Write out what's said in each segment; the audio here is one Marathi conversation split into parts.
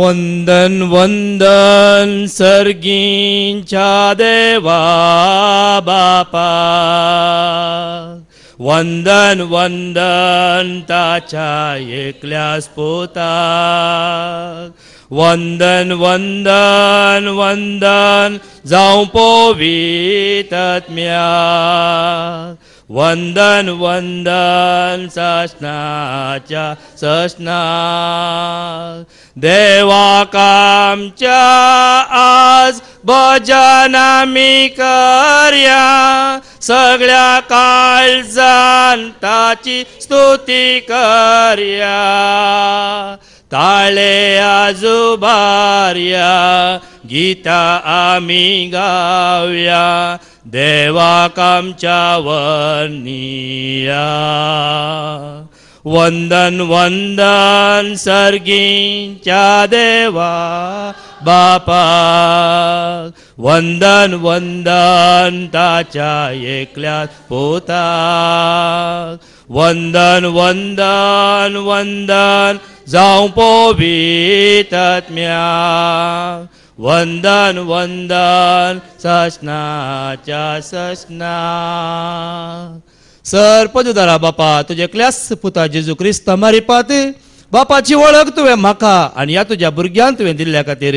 वंदन वंदन सर्गींच्या देवा बापा वंदन वंदन ताच्या एकल्यास पोता वंदन वंदन वंदन जाऊ पोवीत तत्म्या वंदन वंदन सस्नाचा सस्ना कामच्या आज भजन आम्ही कर्या सगळ्या काल ताची स्तुती कर्या ताळे आजोबार्या गीता आम्ही गाव्या देवाकामच्या वनिया वंदन वंदन सर्गींच्या देवा बापा वंदन वंदन ताच्या एकल्या पोता वंदन वंदन वंदन पोवी तत्म्या वंदन वंदन ससनाच्या सर पदुदारा बापा तुझे क्लास पुता जेजू क्रिस्त मारी पाते बापाची वळख तुवें म्हाका आणि या तुज्या भुरग्यांक तुवें दिल्ल्या खातीर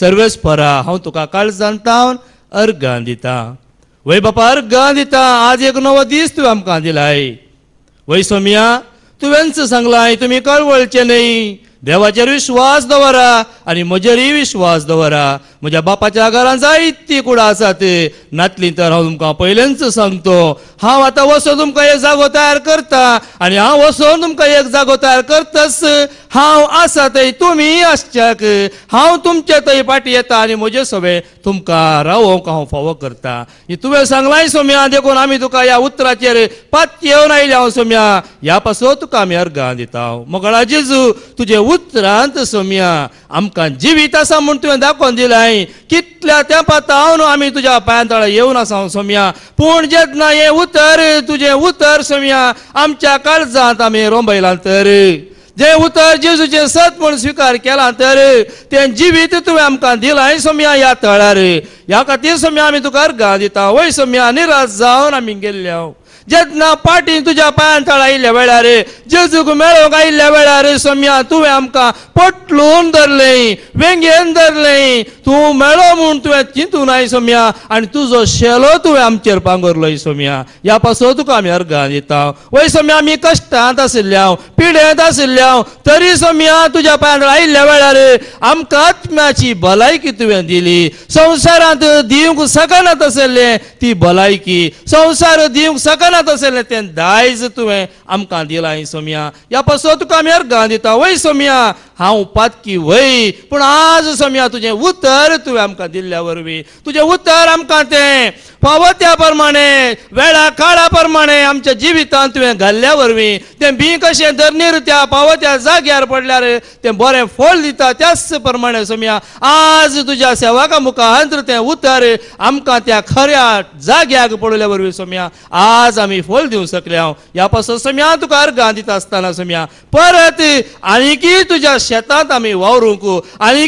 सर्वेस्परा हांव तुका काल जाणता अर्गां दिता वय बापा अर्गां दिता आज एक नवो दीस तुवें आमकां दिलाय वय सोम्या तुवेंच सांगलाय तुमी कळवळचे नाही देवाचेर विश्वास दवरा आणि मजेरी विश्वास दवरा म्हज्या बापाच्या घरान जायती कुडा आसा ते नातली तर हांव तुमकां सांगतो हांव आतां वसो तुमकां एक जागो तयार करता आणि हांव वसो तुमकां एक जागो तयार करतस हांव आसा थंय तुमी आसच्याक हांव तुमच्या थंय फाटीं येता आणि म्हजे सोबे तुमकां रावोवंक हांव फावो करता तुवें सांगलाय सोम्या देखून आमी तुका ह्या उतराचेर पात येवन आयल्या हांव सोम्या ह्या पासून तुका आमी अर्घां दिता मोगळा जेजू तुजे उतरांत सोम्या आमकां जिवीत आसा म्हूण तुवें दाखोवन दिलाय कितल्या तेंपा तावन आमी तुज्या पांयातळा येवन आसा हो सोम्या पूण जेन्ना हें उतर तुजें उतर सोम्या आमच्या काळजांत आमी रोंबयलां तर जे उतर जेजूचे सत म्हूण स्विकार केला तर तें जिवीत तुवें आमकां दिलां सोम्या ह्या तळार ह्या खातीर सोम्या आमी तुका अर्घां दिता वय सोम्या निराश जावन आमी गेल्ल्या हो. जेतना पाटी तुझ्या पायांतळ आयिल्ल्या वेळार जेजूक मेळोवंक आयल्या वेळार सम्या तुवें आमकां पटलून धरलें वेंगेन धरलें तूं मेळो म्हूण तुवें चिंतून आय सोम्या आनी तुजो शेलो तुवें आमचेर पांगरलो सोम्या ह्या पासो तुका आमी अर्घां दिता वय सोम्या आमी कश्टांत आशिल्ल्या पिडेंत आशिल्ल्या तरी सोम्या तुज्या पायांतळ आयिल्ल्या वेळार आमकां आत्म्याची भलायकी तुवें दिली संवसारांत दिवंक सकनात आशिल्ले ती भलायकी संवसार दिवंक सकना करत आसले तें दायज तुवें आमकां दिलां सोमिया ह्या पासून तुका आमी अर्गां दिता वय सोमिया हांव पातकी वय पूण आज समया तुजें उतर तुवें आमकां दिल्ल्या वरवीं तुजें उतर आमकां तें फावो त्या प्रमाणे वेळा काळा प्रमाणे आमच्या जिवितांत तुवें घाल्ल्या वरवीं तें बी कशें धरणीर त्या फावो त्या जाग्यार पडल्यार तें बरें फोल दिता त्याच प्रमाणे सम्या आज तुज्या सेवाका मुखार तें उतर आमकां त्या खऱ्या जाग्याक पडल्या वरवीं सम्या आज आमी फळ दिवंक शकल्या ह्या पासून सम्या तुका अर्घां दिता आसतना सम्या परत आणखी तुज्या शेतांत आमी वावरूंक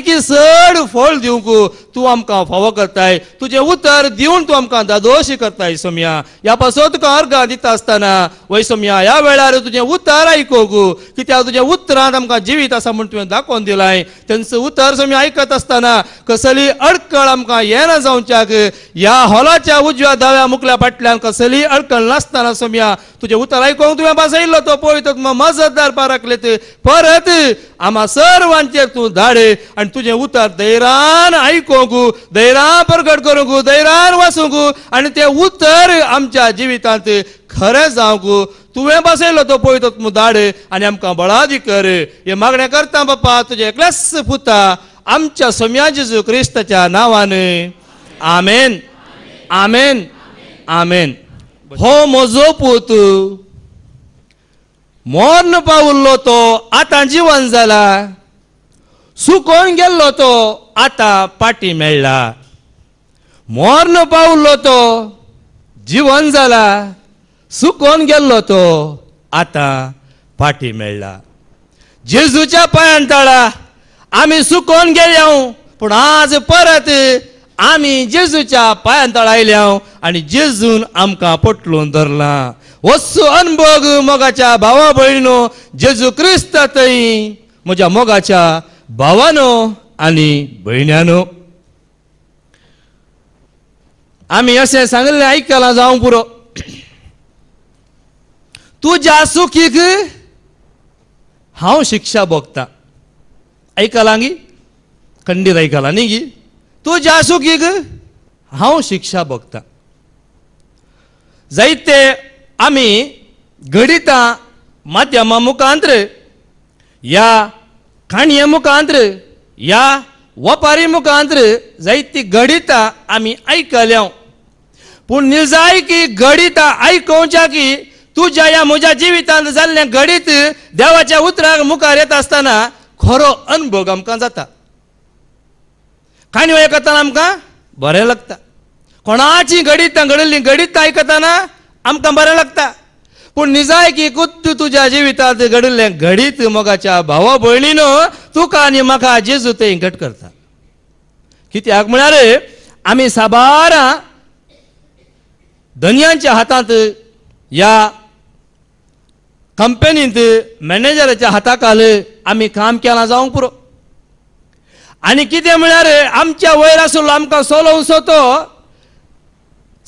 की चड फळ दिवंक तूं आमकां फावो करताय तुजें उतर दिवन तूं आमकां दादोश करताय सोम्या ह्या पासो तुका अर्घ दिता आसतना वय सोम्या ह्या वेळार तुजें उतर आयकूंक कित्याक तुज्या उतरांत आमकां जिवीत आसा म्हूण तुवें दाखोवन दिलाय तेंचो उतर सोम्या आयकत आसतना कसली अडकळ आमकां येना जावच्याक ह्या हॉलाच्या उजव्या दाव्या मुकल्या फाटल्यान कसली अडकळ नासतना सोम्या तुजें उतर आयकोंक तुवें भाजयिल्लो तो पळयतात मजतदार पाराकलेत परत आमा सर्वांचे तू धाडे आणि तुझे उतर दैरान ऐकोगु दैरान प्रगट करू दैरान वासूंकू आणि ते उतर आमच्या जिवितांत खरे जाऊ तुवें बसयलो तो पोयतो तो धाडे आनी आमकां बळादी कर हे मागणे करता बाप्पा तुझे एकलेच पुता आमच्या सोम्या जेजू क्रिस्ताच्या नावाने आमेन आमेन आमेन हो म्हजो पूत मोर्न पावल्लो तो आतां जिवन जाला सुकोन गेल्लो तो आतां पाटी मेळ्ळा मोर्न पावल्लो तो जिवन जाला सुकोन गेल्लो तो आतां पाटी मेळ्ळा जेजूच्या पांयान तळा आमी सुकोन गेल्या पूण आज परत आमी जेजूच्या पांयान तळा आयल्या आनी जेजून आमकां पटलून धरलां वस्सु अनुभोग मोगाच्या भावा भयणो जेजू क्रिस्त थंय म्हज्या मोगाच्या भावानो आणि भयण्यानो आम्ही असे सांगले ऐकला जाऊ पुरो तुज्या सुखीक हांव शिक्षा भोगता ऐकला गी खंडीर ऐकला नी गी ज्या सुखीक हा शिक्षा भोगता जैते आम्ही गणितां माध्यमा मुखांत्र या काणये मुखांत्र या वपारी मुखांत्र जायती गणितां आम्ही ऐकल्या पूण निजाय की गडितां आयकोवच्या की तुझ्या या म्हज्या जिवितांत जाल्लें गडीत देवाच्या उतराक मुखार येत आसतना खरो अनुभव आमकां जाता काणयो आयकतना आमकां बरें लागता कोणाची गडितां घडिल्ली घडीत आयकतना आमकां बरें लागता पूण निजाय की कुत्तू तुज्या जिवितांत घडिल्लें घडीत मोगाच्या भावा भयणीन तुका आनी म्हाका जेजू ते घट करता कित्याक म्हळ्यार आमी साबारां धनयांच्या हातांत ह्या कंपनींत मॅनेजराच्या हाताखाल आमी काम केलां जावंक पुरो आनी कितें म्हळ्यार आमच्या वयर आसून आमकां सो सोतो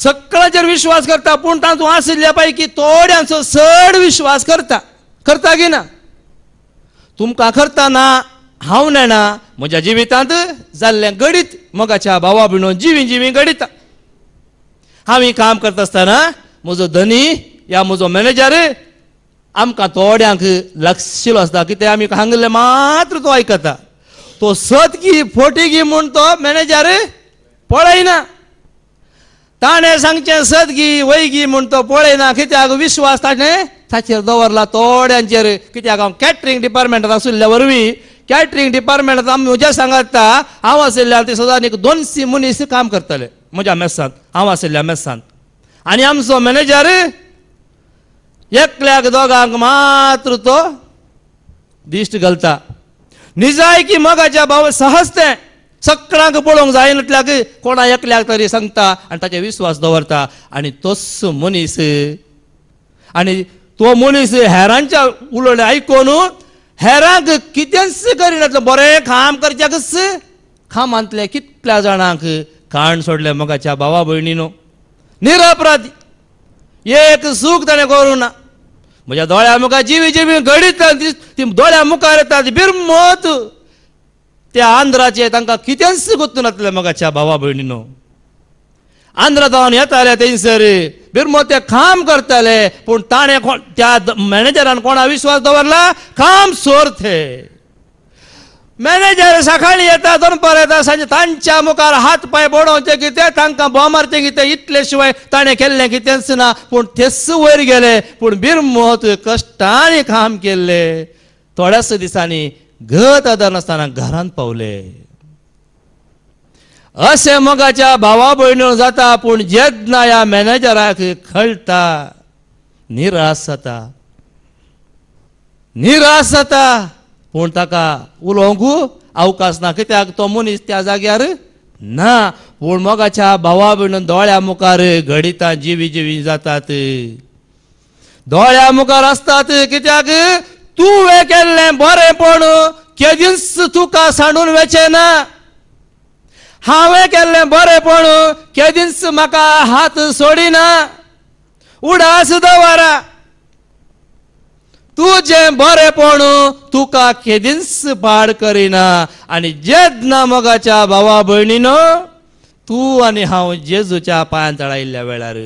सकळाचेर विश्वास करता पूण तातूंत आशिल्ल्या पैकी थोड्यांचो चड विश्वास करता करता की ना तुमकां करता ना हांव नेणा म्हज्या जिवितांत जाल्लें गडीत मगाच्या भावा भिणो जिवी जिवी गडिता हांव ही काम करता आसतना म्हजो धनी या म्हजो मॅनेजर आमकां थोड्यांक लक्षिलो आसता कितें आमी हंगले मात्र तो आयकता तो सत गी फोटी गी म्हूण तो मॅनेजर पळयना सदगी सांगचे सदगी ವೈಗಿ तो पळयना कित्याक विश्वास ताणे ताचेर दवरला थोड्यांचेर कित्याक हांव कॅटरिंग डिपार्टमेंट आसुल्ल्या वरवीं कॅटरिंग डिपार्टमेंटांत आमी म्हज्या सांगाता हांव आशिल्ल्यान ते सदां एक दोनशी मनीस काम करताले म्हज्या मेस्सांत हांव आशिल्ल्या मेस्सांत आनी आमचो मॅनेजर एकल्याक दोगांक मात्र तो दिश्ट घालता निजायकी मगाच्या बाबत सहज तें सकळांक पळोवंक जाय म्हटल्याक कोणा एकल्याक तरी सांगता आनी ताचे विश्वास दवरता आनी तोच मनीस आनी तो मनीस हेरांच्या उलोवणें आयकून हेरांक कितेंच करिनातलो बरें काम करच्याकच खामांतले कितल्या जाणांक खाण सोडले मगाच्या भावा भयणी न्हू निरपराधी एक सूख ताणें करूं ना म्हज्या दोळ्या मुखार जिवी जिवी घडीत ती दोळ्या मुखार ती बिरमत त्या आंध्राचे तांकां कितेंच गोत्त नासलें मगाच्या भावा भयणीनो आंध्रा जावन येताले थंयसर बिरमो ते काम करताले पूण ताणें त्या मॅनेजरान कोणा विश्वास दवरला काम सोर थे मॅनेजर सकाळीं येता दनपार येता सांजे तांच्या मुखार हात पांय बोडोवचे कितें तांकां बोमारचें कितें इतले शिवाय ताणें केल्लें कितेंच ना पूण तेच वयर गेले पूण बिरमो तुवें कश्टांनी काम केल्लें थोड्याच दिसांनी घत आदार नसताना घरांत पावले असे मोगाच्या भावा भयणी जाता पूण जेदना या मॅनेजराक खळटा निराश जाता निराश जाता पूण ताका उलोवंकू अवकाश ना कित्याक तो मनीस त्या जाग्यार ना पूण मोगाच्या भावा भयणीन दोळ्या मुखार घडिता जिवी जिवी जातात दोळ्या मुखार असतात कित्याक तू हे केल्ले बरें तुका सांडून वेचें ना हांवें केल्लें बरें पण म्हाका हात सोडिना उडास दवरा तू जे बरेपण तुका केदींच पाड करिना आनी जेदना मोगाच्या भावा भयणीनो तू आनी हांव जेजूच्या पांयांत तळायिल्ल्या वेळार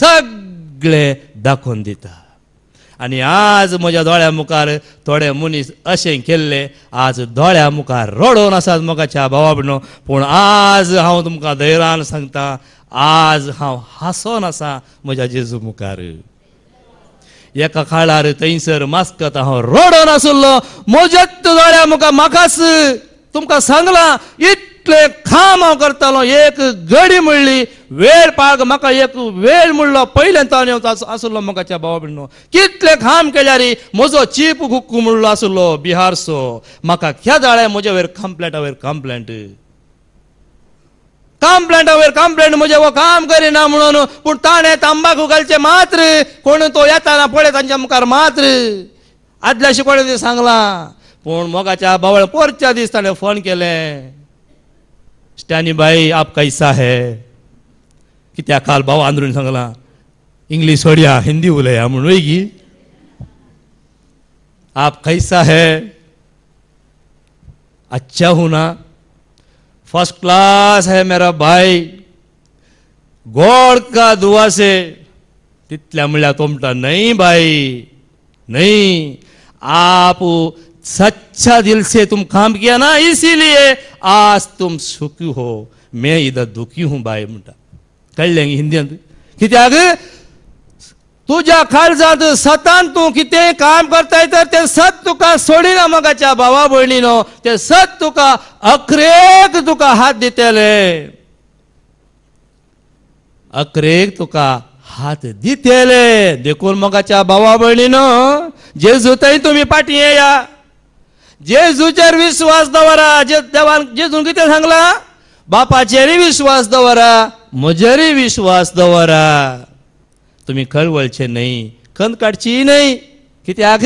सगळे दाखोवन दिता आणि आज म्हज्या दोळ्या मुखार थोडे मनीस असे केल्ले आज दोळ्या मुखार रडोवन आसात म्हाका छा भावा पण पूण आज हांव तुमकां धैरान सांगता आज हांव हांसोन आसा म्हज्या जेजू मुखार एका काळार थंयसर मास्कत हांव रडोन आसुल्लो तो दोळ्या मुखार म्हाकाच तुमकां सांगलां इतले काम हांव करतालो एक गडी म्हणली वेळ पाग म्हाका एक वेळ म्हणलो पयल्यान तो येवचो आसलो मोगाच्या भावा कितले काम केल्या रे म्हजो चीप हुक्कू म्हणलो आसलो बिहारचो म्हाका ह्या जाळ्या म्हजे वयर कंप्लेंटा वयर कंप्लेंट कंप्लेंट वयर कंप्लेंट म्हजे काम करिना म्हणून पूण ताणें तांबाकू घालचे मात्र कोण तो येताना पळय तांच्या मुखार मात्र आदल्या कोणें सांगला पण पूण मोगाच्या बावळ पोरच्या दीस ताणें फोन केलें स्टॅनी बाई आप कैसा है कित्या काल भाव आंद्रून सांगला इंग्लीश वडया हिंदी उलया म्हूण वेगी आप कैसा है अच्छा हूं ना फर्स्ट क्लास है मेरा भाई गोड़ का दुआ से तितल्या म्हणल्या तोमटा नहीं भाई नहीं आप सच्चा दिल से तुम काम किया ना इसीलिए आज तुम सुखी हो मैं इधर दुखी हूं भाई मुंडा कळलेंगे हिंदीत कित्याक तुझ्या काळजात सतान तू किती काम करताय तर ते सत तुका सोडिना मगाच्या भावा भयणीनो ते सत तुका अखरेक तुका हात दितले अखरेक तुका हात दितले देखून मगाच्या भावा भयणीनो जेजूतय तुम्ही पाटी येया जेजूचेर विश्वास दवरा जे देवान जेजून कितें सांगला बापाचेरी विश्वास दवरा मजरी विश्वास दवारा तुम्ही खळवळचे नाही कंद काढची नाही कित्याक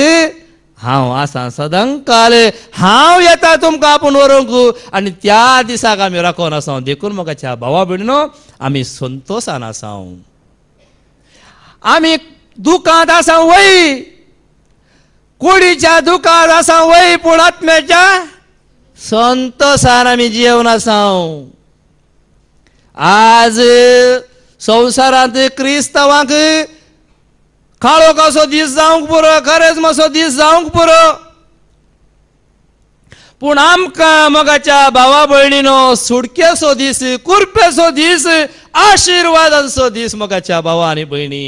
हांव आसा सदां काल हांव येता तुमकां आपण व्हरूंक आनी त्या दिसाक आमी राखोन आसाव देखून म्हाका छा भावा आम्ही आमी संतोषान असा आमी दुखांत आसा वय कुडीच्या दुखांत आसा वय पूण आत्म्याच्या संतोषान आमी जेवण आसाव आज संवसारांत क्रिस्तवांक काळो कसो दीस जावंक पुरो खरेंच मसो दीस जावंक पुरो पूण आमकां मगाच्या भावा भयणीनो सुडकेसो दीस कुर्पेसो दीस आशिर्वादाचो दीस मगाच्या भावा आनी भयणी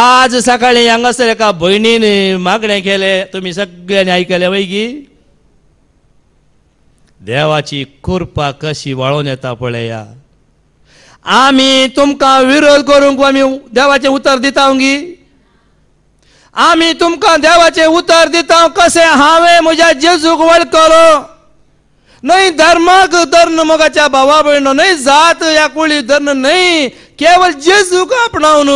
आज सकाळीं हांगासर एका भयणीन मागणें केलें तुमी सगळ्यांनी ऐकले वैगी देवाची कुर्पा कशी वाळून येता पळया आम्ही तुमका विरोध करूंक आमी देवाचे उतर दिता आम्ही तुमका देवाचे उतर दिता कसे हांवें म्हज्या जेजूक वळखलो न्हय धर्माक धर्म मोगाच्या भावा भयण न्हय जात या कुळी धर्म न्हय केवळ जेजूक आपणावन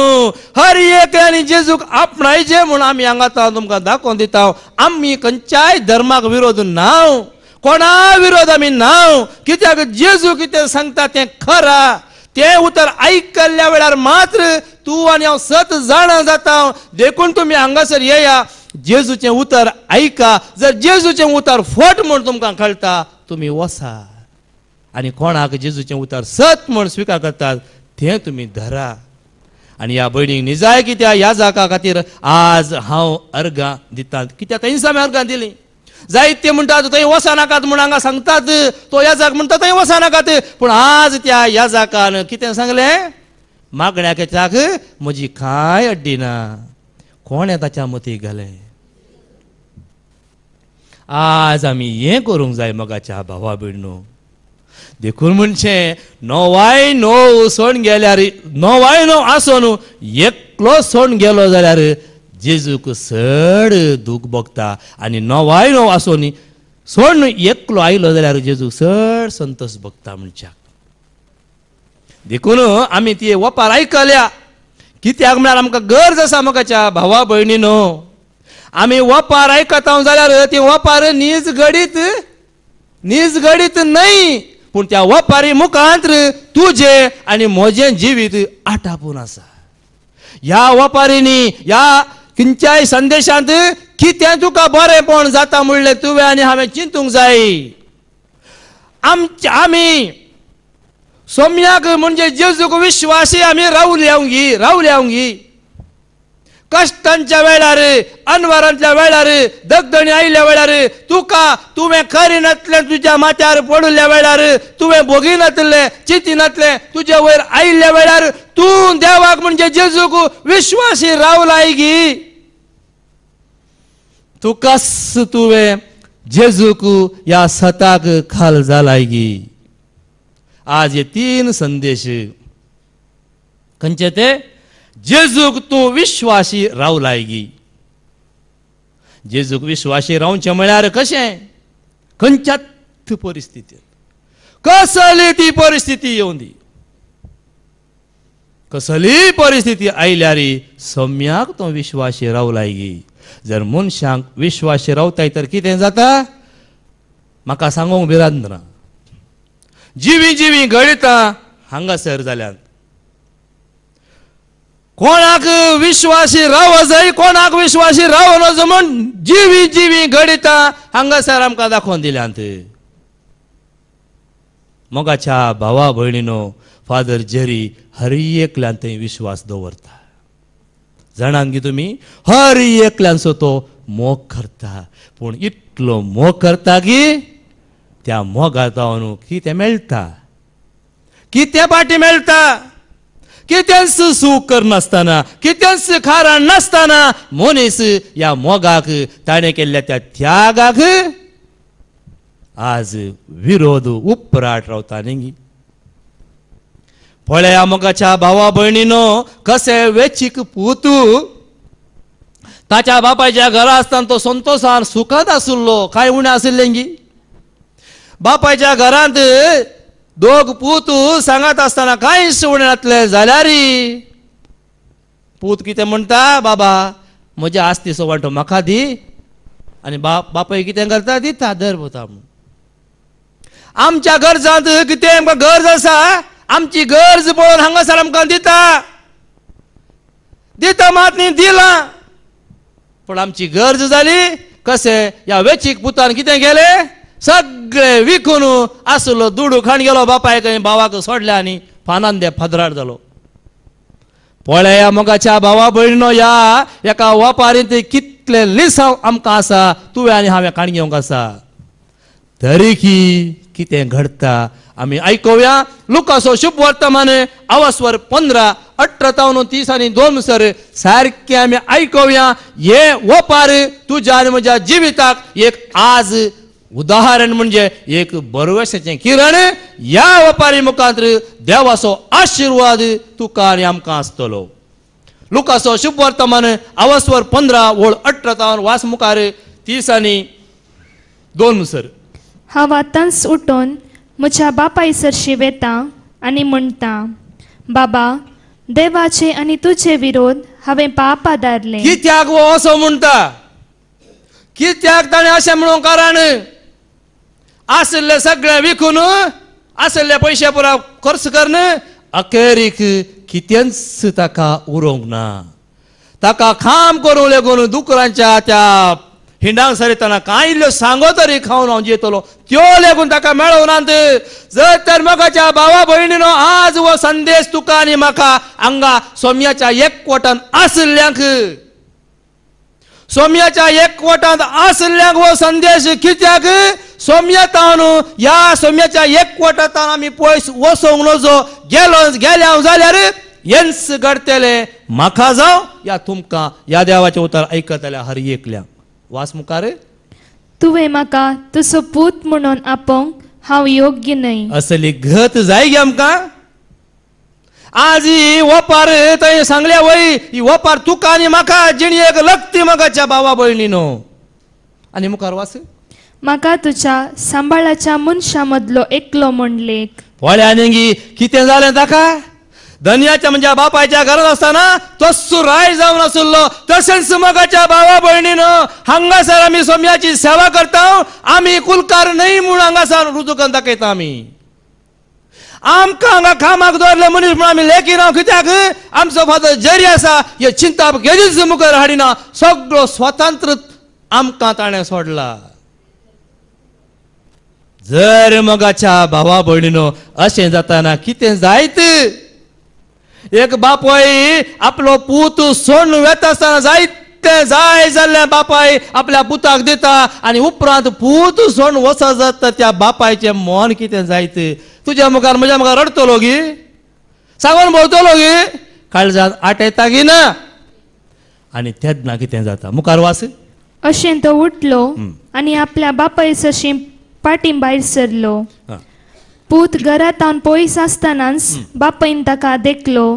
हर एक आनी जेजूक आपणायचे म्हणून आम्ही हांगा तुमकां दाखोवन दिता आम्ही खंयच्याय धर्माक विरोध नाव कोणा विरोध आमी नाव कित्याक जेजू कितें सांगता तें खरा ते उतर ऐकल्या वेळार मात्र तू आणि हा सत जाणा जाता देखून तुम्ही हांगासर येया जेजूचे उतर ऐका जर जेजूचे उतर फट म्हणून तुमकां कळटा तुम्ही वसा आणि कोणाक जेजूचे उतर सत म्हण स्वीकार करतात ते तुम्ही धरा आणि या भयणीक निजाय कित्या ह्या जागा खातीर आज हांव अर्घां दितात कित्याक तेंसा आमी अर्घां दिलीं जाय ते म्हणटात थंय नाकात म्हणून हांगा सांगतात तो याजाक म्हणटा थंय नाकात पूण आज त्या याजाकान कितें सांगलें मागण्याक त्याक म्हजी कांय अड्डी ना कोणें ताच्या मतीक घालें आज आमी हें करूंक जाय मगाच्या भावा भिडणू देखून म्हणजे नवाय णव सण गेल्यार नवाय णव न्हू एकलो सण गेलो जाल्यार जेजूक सड दुख भोगता आणि नोवायनो आसोनी सोड न्हू एकलो आयलो जाल्यार जेजूक सड संतोष भोगता म्हणच्या देखून आम्ही ती वपार आयकल्या कित्याक म्हळ्यार आमकां गरज आसा मगाच्या भावा भयणीनो आम्ही वपार आयकता जाल्यार ती वपार नीज घडीत नीज घडीत न्हय पूण त्या वपारी मुखांत तुजे आनी म्हजें जिवीत आटापून आसा ह्या वपारीनी ह्या खंयच्याय संदेशांत कितें तुका बरेंपण जाता म्हणलें तुवें आनी हांवें चिंतूंक जाय आमच्या आमी सोम्याक म्हणजे जेजूक विश्वासी आमी रावल्यावंगी रावल्यावंगी कष्टांच्या वेळार अनवरांच्या वेळार दगदणी आयिल्ल्या वेळार तुका तुवें खरी नसलें तुज्या माथ्यार पडुल्ल्या वेळार तुवें भोगी नातले चिती नातलें तुझ्या वयर आयिल्ल्या वेळार तूं देवाक म्हणजे जेजूक विश्वासी रावलाय गी कस तुवें जेजूक या सताक खाल जालाय गी आज हे तीन संदेश खंयचे ते जेजूक तो विश्वासी राव लायगी जेजूक विश्वासी विश्वाशी रावन कशें खंयच्याच परिस्थिती कसली ती परिस्थिती येवन दी कसली परिस्थिती आयल्यारी सम्याक तो राव लायगी जर मनशांक विश्वासी रावताय तर कितें जाता म्हाका सांगूंक भिरांत ना जिवी जिवी घडिता हांगासर जाल्यात कोणाक विश्वासी राव जाई कोणाक विश्वासी राव न म्हण जीवी जीवी घडिता हंगासर आमकां दाखोवन दिल्यांत मोगाच्या भावा भयणीनो फादर जेरी हर एकल्यान थंय विश्वास दवरता जाणान की तुमी हर एकल्यांचो तो मोग करता पूण इतलो मोग करता की त्या मोगा न्हू कितें मेळटा कितें पाटी मेळटा सुख सूकर नस्तना, कित्यांसु खारा नासतना मोनेस या मोगाक ताणें केल्ल्या त्या त्यागाक आज विरोध उपराट रावता फळे पळया मोगाच्या भावा भयणीनो कसे वेचिक पुतू ताच्या बापायच्या घरा असताना तो संतोषान सुखात असुल्लो काय उणें असलेंगी बापायच्या घरांत दोग पूत सांगत असताना काय झाल्या रे पूत कितें म्हणता बाबा आज ती सोवांटो म्हाका दी आनी बाप बापाय कितें करता दिता दर होता म्हूण आमच्या गरजांत कितें आमकां गरज आसा आमची गरज पळोवन हांगासर आमकां दिता दिता मात न्ही दिलां पूण आमची गरज जाली कसे ह्या वेचीक पुतान कितें केलें सगळे विकून असलो दुडू खाण गेलो बापायक भावाक सोडल्या आनी दे फदरार जालो पळया मगाच्या भावा भयणीनो या एका वापारींत ते कितले लिसांव आमकां आसा तुवें आनी हांवें काण घेवंक आसा तरीकी कितें घडता आमी आयकुया लुकासो शुभ वर्तमान अवस्वर पंदरा अठरा तावन तीस आनी दोन सर सारखे आमी आयकुया हे वपार तुज्या आनी म्हज्या जिविताक एक आज उदाहरण म्हणजे एक बरवशाचें किरण या व्यापारी मुखांत देवाचो आशिर्वाद तुकार आमकां आसतलो लुकाचो शुभ वर्तमान आवासवर पंदरा ओळ अठरा वास मुखार तीस आनी दोन मुसर हांव आतांच उठून म्हज्या बापायसर शिवेता आनी म्हणटा बाबा देवाचे आनी तुझे विरोध हांवें पाप आदारले कित्याक वो हो असो म्हणटा कित्याक ताणें अशें म्हणून कारण असले सगळ्या विकून असल्या पैशा पुरा खर्च करन अखेरीक कितेंस ताका उरोंग ना ताका खाम करूं लेगून दुकरांच्या त्या हिंडांक सरितना काय इल्ल्यो सांगो तरी खावन हांव जेतलो त्यो लेगून ताका मेळो जर तर मोगाच्या भावा भयणीनो आज हो संदेश तुका आनी म्हाका हांगा सोम्याच्या एकवटान असल्याक सोम्याच्या एक वटांत आसल्याक हो संदेश कित्याक सोम्या तावन या सोम्याच्या एक वटांतान आमी पयस वसोंक नजो गेलो गेले हांव जाल्यार येन्स घडतले म्हाका जाव या तुमकां ह्या देवाचे उतर आयकतल्या हरी एकल्या वास मुखार तुवें म्हाका तसो पूत म्हणून आपण हांव योग्य न्हय असली घत जाय गे आमकां आज ही वपार थंय सांगल्या वय ही वपार तुका आनी म्हाका एक लगती मगाच्या भावा भयणीनो आनी मुखार वास म्हाका तुज्या सांभाळाच्या मनशा मदलो एकलो म्हणले वळ्या नेंगी कितें जालें ताका धन्याच्या म्हणजे बापायच्या घरात असताना तो राय जाऊन असलो तसेच मगाच्या भावा भयणीनं हांगासर आम्ही सोम्याची सेवा करता आम्ही कुलकार नाही म्हणून हंगासर रुजू करून दाखयता आम्ही आमकां हांगा कामाक दवरले मनीस म्हण आमी लेखिनांव कित्याक आमचो फादर जरी आसा हे चिंता केदीच मुखार हाडिना सगळो स्वतंत्र आमकां ताणें सोडला जर मगाच्या भावा भयणीनो अशें जाताना कितें जायत एक बापोय आपलो पूत सोडून वेता आसतना जायत ते जाय जाल्लें बापाय आपल्या पुताक देता आणि उपरांत पूत सोन वसत जाता त्या बापायचें मन कितें जायत तुज्या मुखार म्हज्या मुखार रडतलो गी सांगून भोंवतलो गी काळजात आटयता गी ना आनी तेदना कितें जाता मुखार वास अशें तो उठलो आणि आपल्या बापाय सशी पाटीं भायर सरलो पूत घरांत पयस आसतनाच बापायन ताका देखलो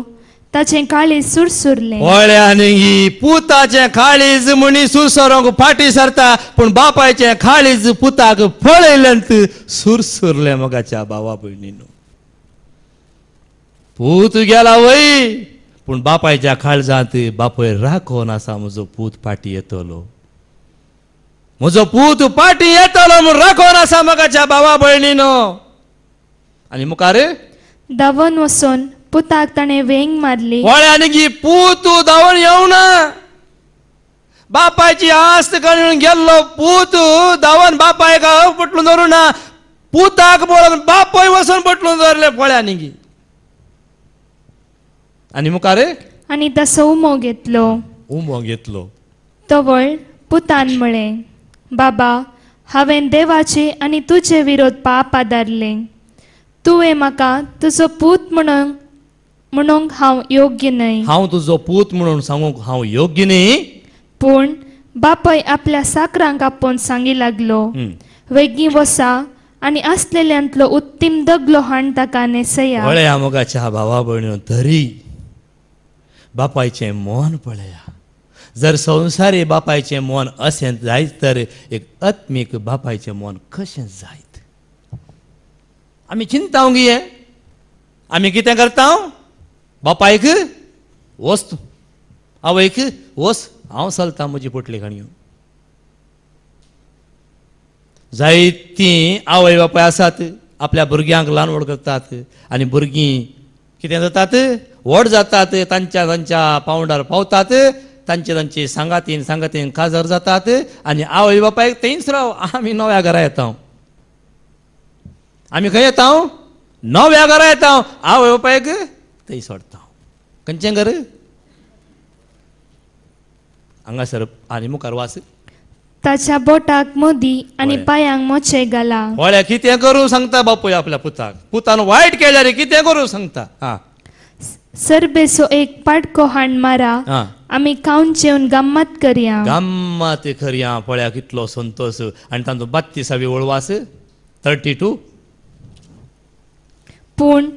ताचे काळीज सुरसुरले वळ्यान पुताचे खालीज म्हणी सुरसोरांक फाटी सरता पण बापायचे खालीज पुताक फळयलंत सुरसुरले मगाच्या बावा भयणीन पूत गेला वय पण बापायच्या काळजांत बापय राखोन आसा म्हजो पूत फाटी येतलो म्हजो पूत पाटी येतलो म्हूण राखोन आसा मगाच्या बावा भयणीन आनी मुखार धांवोन वचोन पुताक ಪುತ್ತಾಗ್ತಾನೆ ವ್ಯಂಗ್ ಮಾಡ್ಲಿ ಹೊಳ್ಯಾನಿಗೆ ಪೂತು ದವಣಿ ಅವನ बापायची आस्त करून गेल्लो पूत बापाय बापायक पटलून धरून ना पुताक पळोवन बापय वचोन पटलून धरले पोळ्यांनी आनी मुखार आनी तसो उमो घेतलो उमो घेतलो तो तवळ पुतान म्हळें बाबा हांवें देवाचे आनी तुजे विरोध पाप आदारले तुवें म्हाका तुजो पूत म्हणून म्हणून हांव योग्य न्हय हांव तुजो पूत म्हणून सांगू हांव योग्य नाही पूण बापाय आपल्या साकरांक आपोवन सांगी लागलो वेगी वसा आणि असलेल्यांतलो उत्तीम दगलो हाण ताका नेसया पळया मोगाच्या भावा भयण्यो धरी बापायचे मोन पळया जर संवसारी बापायचे मोन असें जायत तर एक आत्मीक बापायचे मोन कशें जायत आम्ही चिंतावं ये आमी कितें करता बापायक वस्त आवयक ओस हांव चलता म्हजी पोटली येवन जायतीं आवय बापाय आसात आपल्या भुरग्यांक ल्हान व्हड करतात आनी भुरगीं कितें जातात व्हड जातात तांच्या तांच्या पावंडार पावतात तांचे तांचे सांगातीन सांगातीन काजार जातात आनी आवय बापायक थंयच राव आमी नव्या घरा येता आमी खंय येता नव्या घरा येता आवय बापायक तेही सोडता खंयचें घर हांगासर आनी मुखार वास ताच्या बोटाक मोदी आणि पायांक मोचे घाला वळ्या कितें करूं सांगता बापूय आपल्या पुताक पुतान वायट केल्या रे कितें करू सांगता हा सरबेसो एक पाटको हाण मारा आम्ही खाऊन जेवण गम्मत करया गम्मत करया पळया कितलो संतोष आणि तांचो बत्तीसावी ओळवास थर्टी टू पूण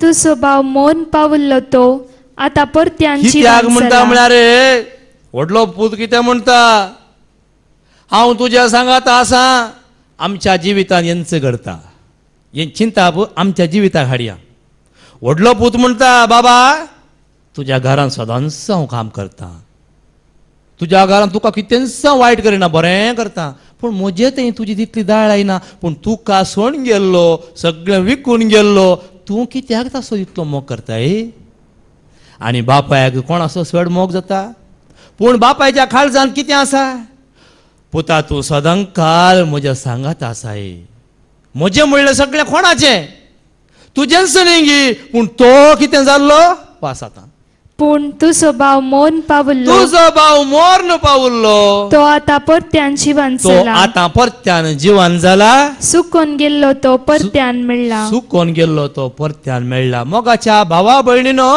तू स्वभाव मोन पावल्लो तो आता परत्यांची त्याग म्हणटा म्हळ्यार वडलो पूत कितें म्हणता हांव तुझ्या सांगात आसा आमच्या जिवितान यांच घडता चिंता आमच्या जिविताक हाडया वडलो पूत म्हणता बाबा तुझ्या घरान सदांच हांव काम करता तुझ्या घरान तुका कितेंच वायट करिना बरें करता पूण म्हजे तें तुजी तितली दाळ आयना पूण तूं सोण गेल्लो सगळें विकून गेल्लो तू कित्याक ताचो इतलो मोग करताय आनी बापायक कोण असो चड मोग जाता पूण बापायच्या खालसान कितें आसा पुता तूं काल म्हज्या सांगात आसाय म्हजें म्हणलें सगळें कोणाचें तुजेंच सलिंगी पूण तो कितें जाल्लो वास आतां पूण तुजो भाव मोन पावल्लो तुजो भाव मोर्न पावल्लो तो आता परत्यान जिवान तो आता परत्यान जीवन जाला सुकोन गेलो तो परत्यान मेळ्ळा सुकोन गेलो तो परत्यान मेळ्ळा मोगाच्या भावा भयणीनो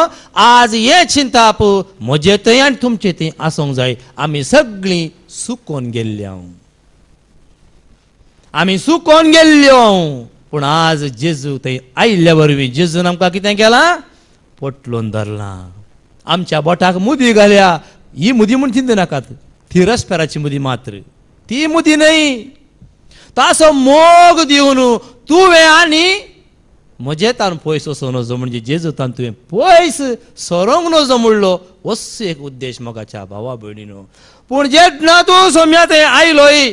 आज हे चिंता म्हजे थंय आणि तुमचे थंय आसूंक जाय आमी सगळीं सुकोन हांव आमी सुकोन गेल्ल्यो पूण आज जेजू थंय आयल्या वरवीं जेजून आमकां कितें केलां पोटलोन धरलां आमच्या बोटाक मुदी घाल्या ही मुदी म्हणून चिंत नाकात ती रसपेराची मुदी मात्र ती मुदी नाही तासो मोग तू तुवें आनी म्हजे तान पयस वचूं नजो म्हणजे जेजू तान तुवें पयस सरोंक नजो म्हणलो असो एक उद्देश मोगाच्या भावा भयणीनो पूण जेन्ना तूं सोम्या थंय आयलोय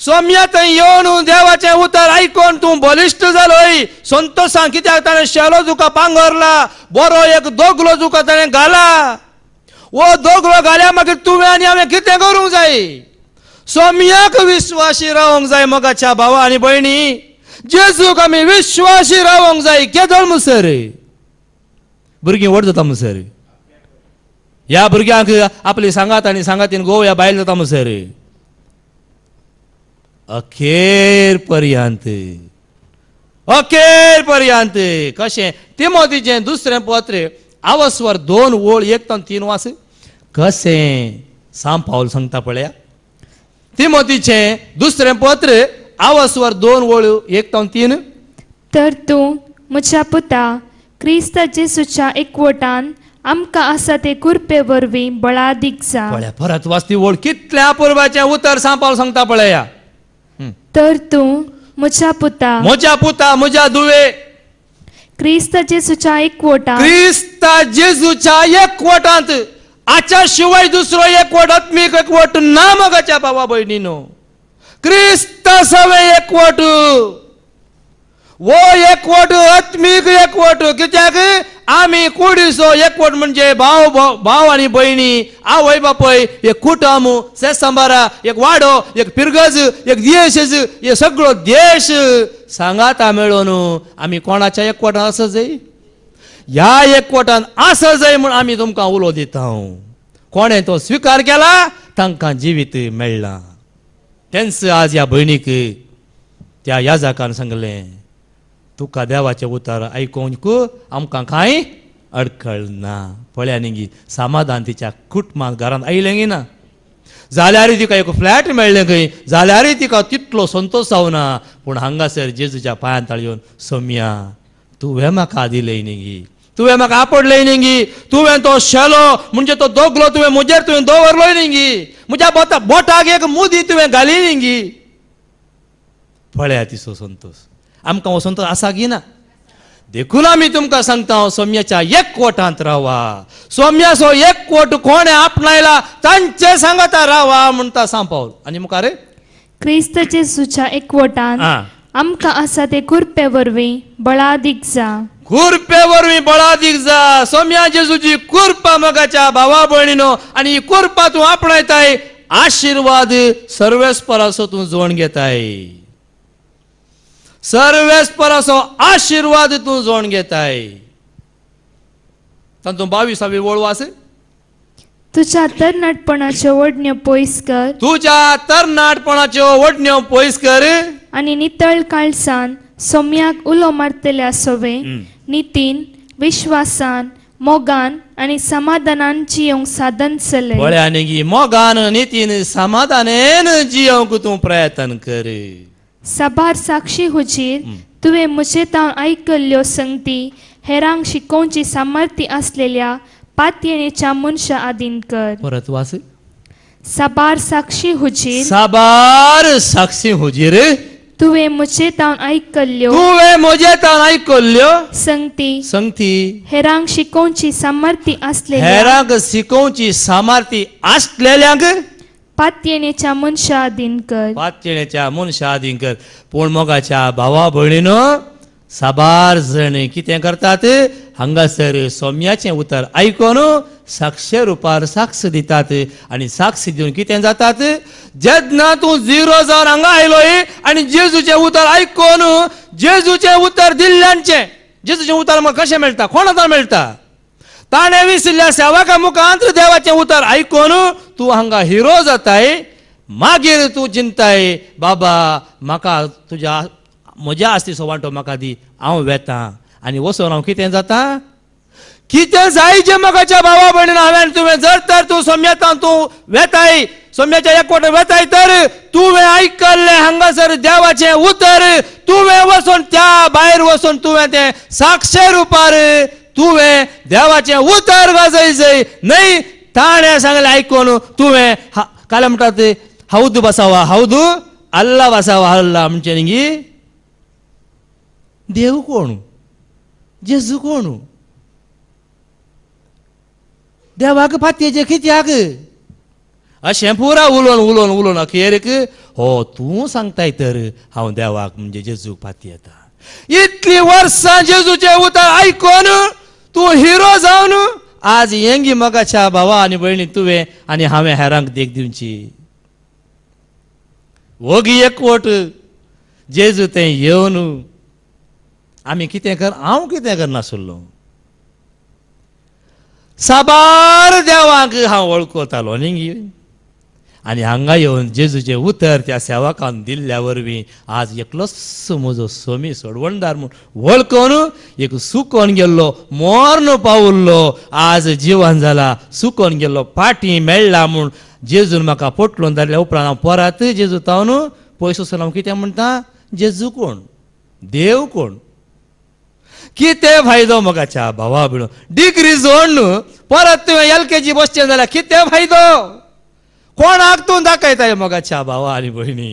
सोम्या थंय येवन देवाचें उतर ऐकून तू बलिष्ट झालोय संत कित्याक ताणें शेलो झुका पांगरला बरो एक दोगलो झुका ताणें घाला वो दोगलो घाल्या मागीर तुवें आनी हांवें कितें करूंक जाय सोम्याक विश्वासी रावंक जाय मगाच्या भावा आनी भयणी जेजूक आमी विश्वासी रावंक जाय केदोळ मुसर भुरगीं व्हड जाता मुसर ह्या भुरग्यांक आपली सांगात आनी सांगातीन गोव ह्या बायल जाता मुसर अखेर पर्यंत अखेर पर्यंत कशें तिमोतीचें दुसरे पत्र आवस्वर दोन ओळ एक तान तीन वास कशें साम सांगता पळया तिमोतीचें दुसरे पत्र आवस्वर दोन ओळ एक तान तीन तर तू म्हज्या पुता क्रिस्ताचे सुच्या एकवटान आमकां आसा ते कुरपे वरवीं बळा दिगजा परत वाचती ओळ कितल्या पुर्वाचें उतर सांपावल सांगता पळया तर तू म्हज्या पुता म्हज्या पुता म्हज्या दुवे क्रिस्त जेजूच्या वोटा क्रिस्त जेजूच्या एकवटांत आच्या शिवाय दुसरो एक एकवट एक एकवट ना मगाच्या भावा भयणीनो क्रिस्त सवे एक वोट वो आत्मिक आत्मीक वोट कित्याक आम्ही कुडीसो एकवट म्हणजे भाव भाव आणि बहिणी आवय बापय एक कुटुंब से एक वाडो एक पिरगज एक देश हे सगळो देश सांगाता मेळून आम्ही कोणाच्या एकवटान आसा जाय ह्या एकवटान आसा जाय म्हूण आमी तुमकां उलो दिता कोणें तो स्वीकार केला तांकां जिवीत मेळ्ळां तेंच आज ह्या भयणीक त्या याजाकान सांगलें तुका देवाचे उतार आयकूंक आमकां कांय अडखळ ना पळया नेगी समाधान तिच्या कुटुंबात घरांत आयलेंगी ना जाल्यारूय तिका एक फ्लॅट मेळ्ळें खंय जाल्यारूय तिका तितलो संतोश जावना पूण हांगासर जेजूच्या पांयांत येवन सोमया तुवें म्हाका दिलें नेगी तुवें म्हाका आपडलें गी तुवें तो शेलो म्हणजे तो दोगलो तुवें म्हजेर तुवें दवरलो नेगी म्हज्या बोटा बोटाक एक मुदी तुवें घाली नेगी पळया तिचो संतोश आमकां वसोन तो आसा की ना देखून आमी तुमकां सांगता हांव सोम्याच्या एक कोटांत रावा सोम्याचो एक कोट कोणें आपणायला तांचे सांगता रावा म्हणटा सांग आणि आनी मुखार क्रिस्तचे सुच्या एकवटान आमकां आसा ते कुरपे वरवीं बळादीक जा कुरपे वरवीं बळादीक जा सोम्या जेजूची कुरपा मगाच्या भावा भयणीनो आणि ही तू तूं आपणायताय आशीर्वाद सर्वेस्पराचो तू जोण घेताय सर्वेस्पर असो आशीर्वाद तू जोण घेताय तू बावीसावी ओळ वासे तुझ्या तरणाटपणाच्यो ओढण्यो पोयस कर तुझ्या तरणाटपणाच्यो ओढण्यो पोयस कर आणि नितळ काळसान सोम्याक उलो मारतल्या सोवे नितीन विश्वासान मोगान आणि समाधानांची येऊ साधन चले बळ्या मोगान नितीन समाधानेन जियोंक तू प्रयत्न कर साबार साक्षी हुजीर तुवे मुझे तावन आयकल्ल्यो संगती हेरांग शिकोवची सामर्थ्य असलेल्या पातयेणेच्या मनशा आदीन कर परत वास साबार साक्षी हुजीर साबार साक्षी हुजीर तुवे मुझे तावन आयकल्ल्यो तुवे मुझे तावन ऐकल्यो संगती संगती हेरांग शिकोवची सामर्थ्य असलेल्या हेरांग शिकोवची सामर्थ्य असलेल्या पात येण्याच्या मनशा दिनकर पात येण्याच्या मनशा दिनकर पोणमोगाच्या भावा भयणीनो साबार जण कितें करतात हांगासर सोम्याचें उतर आयकोन साक्ष रुपार साक्ष दितात आनी साक्ष दिवन कितें जातात जेदना तूं झिरो जावन हांगा आयलो आनी जेजूचें उतर आयकोन जेजूचें उतर दिल्ल्यांचें जेजूचें उतर म्हाका कशें मेळटा कोणाचो मेळटा ताणें विसरल्या सेवाका मुखांत देवाचें उतर आयकोन तू हांगा हिरो जाताय मागीर तूं चिंताय बाबा म्हाका तुज्या म्हज्या आस्ती वांटो म्हाका दी हांव वेतां आनी वसोन हांव कितें जाता कितें जाय जे म्हाकाच्या बाबा भयणीन हांवें तुवें जर तर तूं सोम्यतां तूं वेताय सोम्याच्या एकवट वेताय तर तुवें आयकल्लें हांगासर देवाचें उतर तुवें वचून त्या भायर वचून तुवें तें साक्षे रुपार तुवें देवाचें उतर जय न्हय ತಾನೇ ಸಂಗಲಿ ಐಕೋನು ತುವೆ ಕಾಲ म्हणतात ಹೌದು बसावा ಹೌದು ಅಲ್ಲ बसावा ಅಲ್ಲ आमच्याನಿಗೆ देव कोण जेजू कोण देवाक फातयेचे कित्याक अशें पुरा उलोवन उलोवन उलोन अखेरीक हो तूं सांगताय तर हांव देवाक म्हणजे जेजूक फातयेता इतलीं वर्सां जेजूचें उतर आयकोन तूं हिरो जावन आज येंगी मगाच्या भावा आनी भयणी तुवें आनी हांवें हेरांक देख दिवची वोगी एकवट जेजू तें येवन आमी कितें कर हांव कितें करनासलो साबार देवाक हांव वळखतालो न्ही आणि हांगा येऊन जेजूचे उतर त्या सेवकान दिल्ल्या वरवीं आज एकलोच म्हजो सोमी सोडवणदार म्हणून वळखून एक सुकोन गेल्लो मोर्न पावल्लो आज जीवन झाला सुकोन गेल्लो पाटी मेळ्ळा म्हूण जेजून म्हाका पोटलोन धाडल्या उपरांत हांव परत जेजू तावन पयसो सोलो हांव कितें म्हणटा जेजू कोण देव कोण कितें फायदो म्हाका चा भावा भिणो डिग्री जोड न्हू परत तुवें एल के जी बसचें जाल्यार कितें फायदो पण आगतून दाखयताले मगाच्या भावा आणि भयणी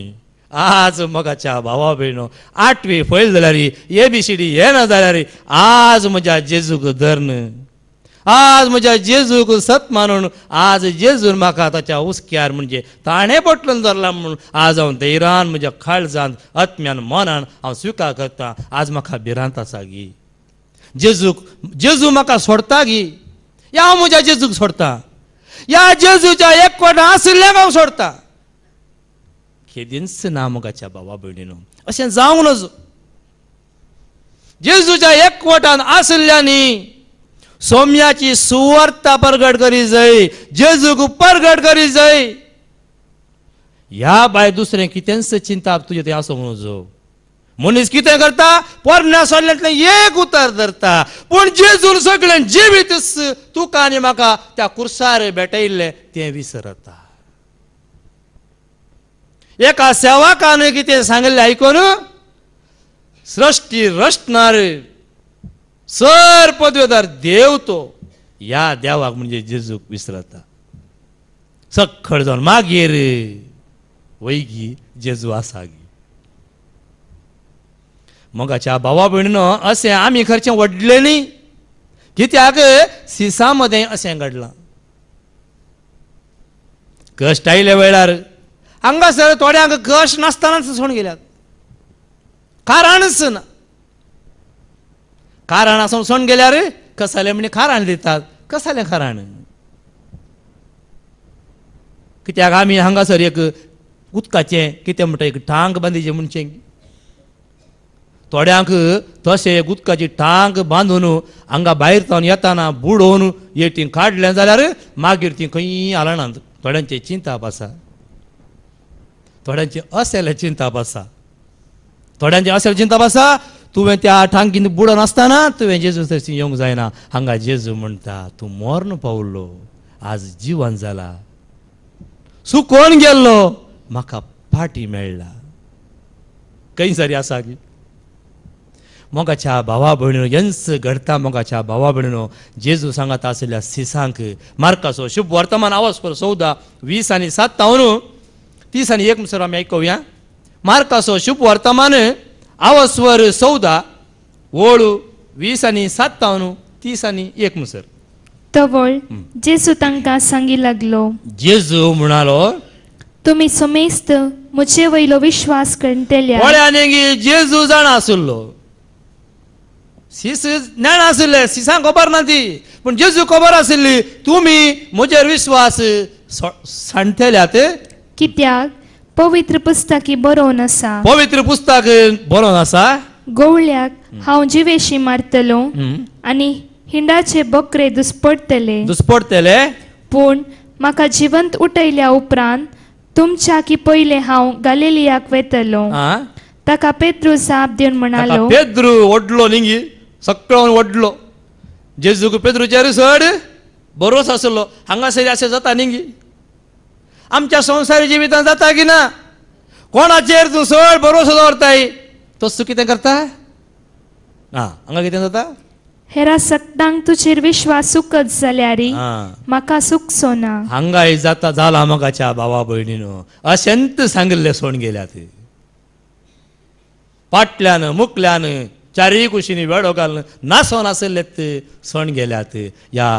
आज मोगाच्या भावा भयणो आठवी फैल रे ए बी सी डी झाल्या रे आज म्हज्या जेजूक धरण आज म्हज्या जेजूक सत मानून आज जेजून म्हाका ताच्या हुस्क्यार म्हणजे ताणे पटलून धरला म्हणून आज हांव धैरान म्हज्या जावन आत्म्यान मनान हांव स्विकार करता आज म्हाका भिरांत आसा गी जेजूक जेजू म्हाका सोडता गी या हांव म्हज्या जेजूक सोडता या जेजूच्या एकवटा आशिल्ल्या लेगाव सोडता केदींच नामगाच्या बाबा भयणीनो अशें जावंक नजो जेजूच्या एकवटान आशिल्ल्यांनी सोम्याची सुवार्ता परगट करी जाय जेजूक परगट करी जाय ह्या बाय दुसरें कितेंच चिंता तुजें तें आसूंक नजो मनीस कितें करता पोरण्या सोडल्यांतलें एक उतर धरता पूण जेजूर सगळें जिवीत तुका आनी म्हाका त्या कुर्सार भेटयल्लें तें विसरता एका सेवकान कितें सांगिल्लें आयकून सृश्टी रचणार सर पदवेदार देव तो ह्या देवाक म्हणजे जेजूक विसरता सखळ जावन मागीर वैगी जेजू गे मगाच्या भावा भयणीन असे आमी खरचे वडले न्ही कित्याक सिसा मध्ये असे घडलां कष्ट आयिल्ल्या वेळार हांगासर थोड्यांक कष्ट नसतानाच सोडून गेल्यात कारणच ना कारण आसून सोडून गेल्यार कसालें म्हणजे खाराण देतात कसालें खाराण कित्याक आम्ही हंगासर एक उदकाचें कितें म्हणटा एक ठांग बांदिचें म्हणचे थोड्यांक तसे उदकाची टांग बांदून हांगा भायर सावन येताना बुडोवन येटीन काडलें जाल्यार मागीर ती खंय हालनात थोड्यांचे चिंताप आसा थोड्यांचे असेले चिंताप आसा थोड्यांचे असेले चिंताप आसा तुवें त्या टांगीन बुडोन आसतना तुवें जेजू थंयसून येवंक जायना हांगा जेजू म्हणटा तूं मोर्न पावल्लो आज जिवन जाला सुकोन गेल्लो म्हाका पाटी मेळ्ळा खंय सरी आसा की मोगाच्या भावा भयणीनो यंस घडता मोगाच्या भावा भयणो जेजू सांगात असलेल्या सिसांक मार्कासो शुभ वर्तमान आवाज पर चौदा वीस आणि सात तीस आणि एक मुसर आम्ही ऐकूया मार्कासो शुभ वर्तमान आवाज वर चौदा ओळू वीस आणि सात तीस आणि एक मुसर तवळ जेजू तांकां सांगी लागलो जेजू म्हणालो तुम्ही समेस्त मुचे वयलो विश्वास करतल्या जेजू जाणा आसुल्लो शीस ज्ञान आशिल्लें शिसांक खबर ना ती पूण जेजू खबर आशिल्ली तुम्ही म्हजेर विश्वास सांडतल्यात कित्याक पवित्र पुस्तकी बरोवन आसा पवित्र पुस्तक बरोवन आसा गवळ्याक हांव जिवेशी मारतलो आनी हिंडाचे बकरे दुसपडतले दुसपडतले पूण म्हाका जिवंत उठयल्या उपरांत तुमच्या की पयले हांव गालेलियाक वेतलो ताका पेद्रू साप दिवन म्हणालो पेद्रू ओडलो निंगी सगळं वडलो जेजू गुपेत ಪೆದ್ರು सड ಸಡ್ असलो ಆಸलो असे जाता न्ही आमच्या संसारी जिवितांत जाता की ना कोणाचेर तूं सड बरोस दवरताय तोच कितें करता आं हांगा कितें जाता हेरा सत्तांक तुजेर विश्वास सुखच जाल्यार म्हाका सुख सोना हांगा जाता जाला म्हाकाच्या भावा भयणीन अशेंत सांगिल्लें सोण गेल्या ते पाटल्यान मुकल्यान चारही कुशीनी वेळो हो घालून ना सण असेल ते सण गेल्यात या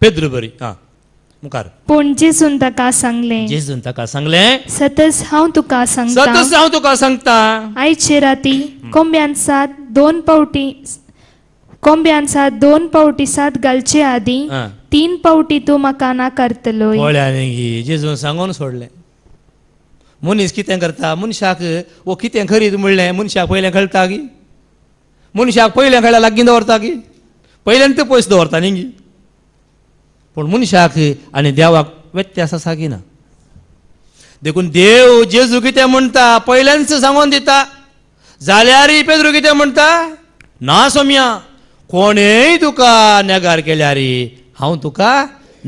पेद्र बरी आं मुखार पूण जेजून ताका सांगले जेजून ताका सांगले सतस हांव तुका सांगता सतस हांव तुका सांगता आयचे राती कोंब्यान सात दोन पावटी कोंब्यान सात दोन पावटी सात घालचे आधी तीन पावटी तू म्हाका नाकारतलो करतलो जेजून सांगून सोडले मनीस कितें करता मनशाक वो कितें करीत म्हणलें मनशाक पयलें घालता की ಮನುಷ್ಯ ಪೈಲೆ दवरता की ಹೊರತಾಗಿ ಪೈಲಂತೆ ಪೋಯಿಸಿದ दवरता गी पण मनशाक आणि देवाक व्यत्यास आसा की ना देखून देव जेजू कितें म्हणटा पयल्यांच सांगून दिता जाल्यारय पेद्रू कितें म्हणटा ना सोम्या कोणेय तुका नेगार केल्यारी हांव तुका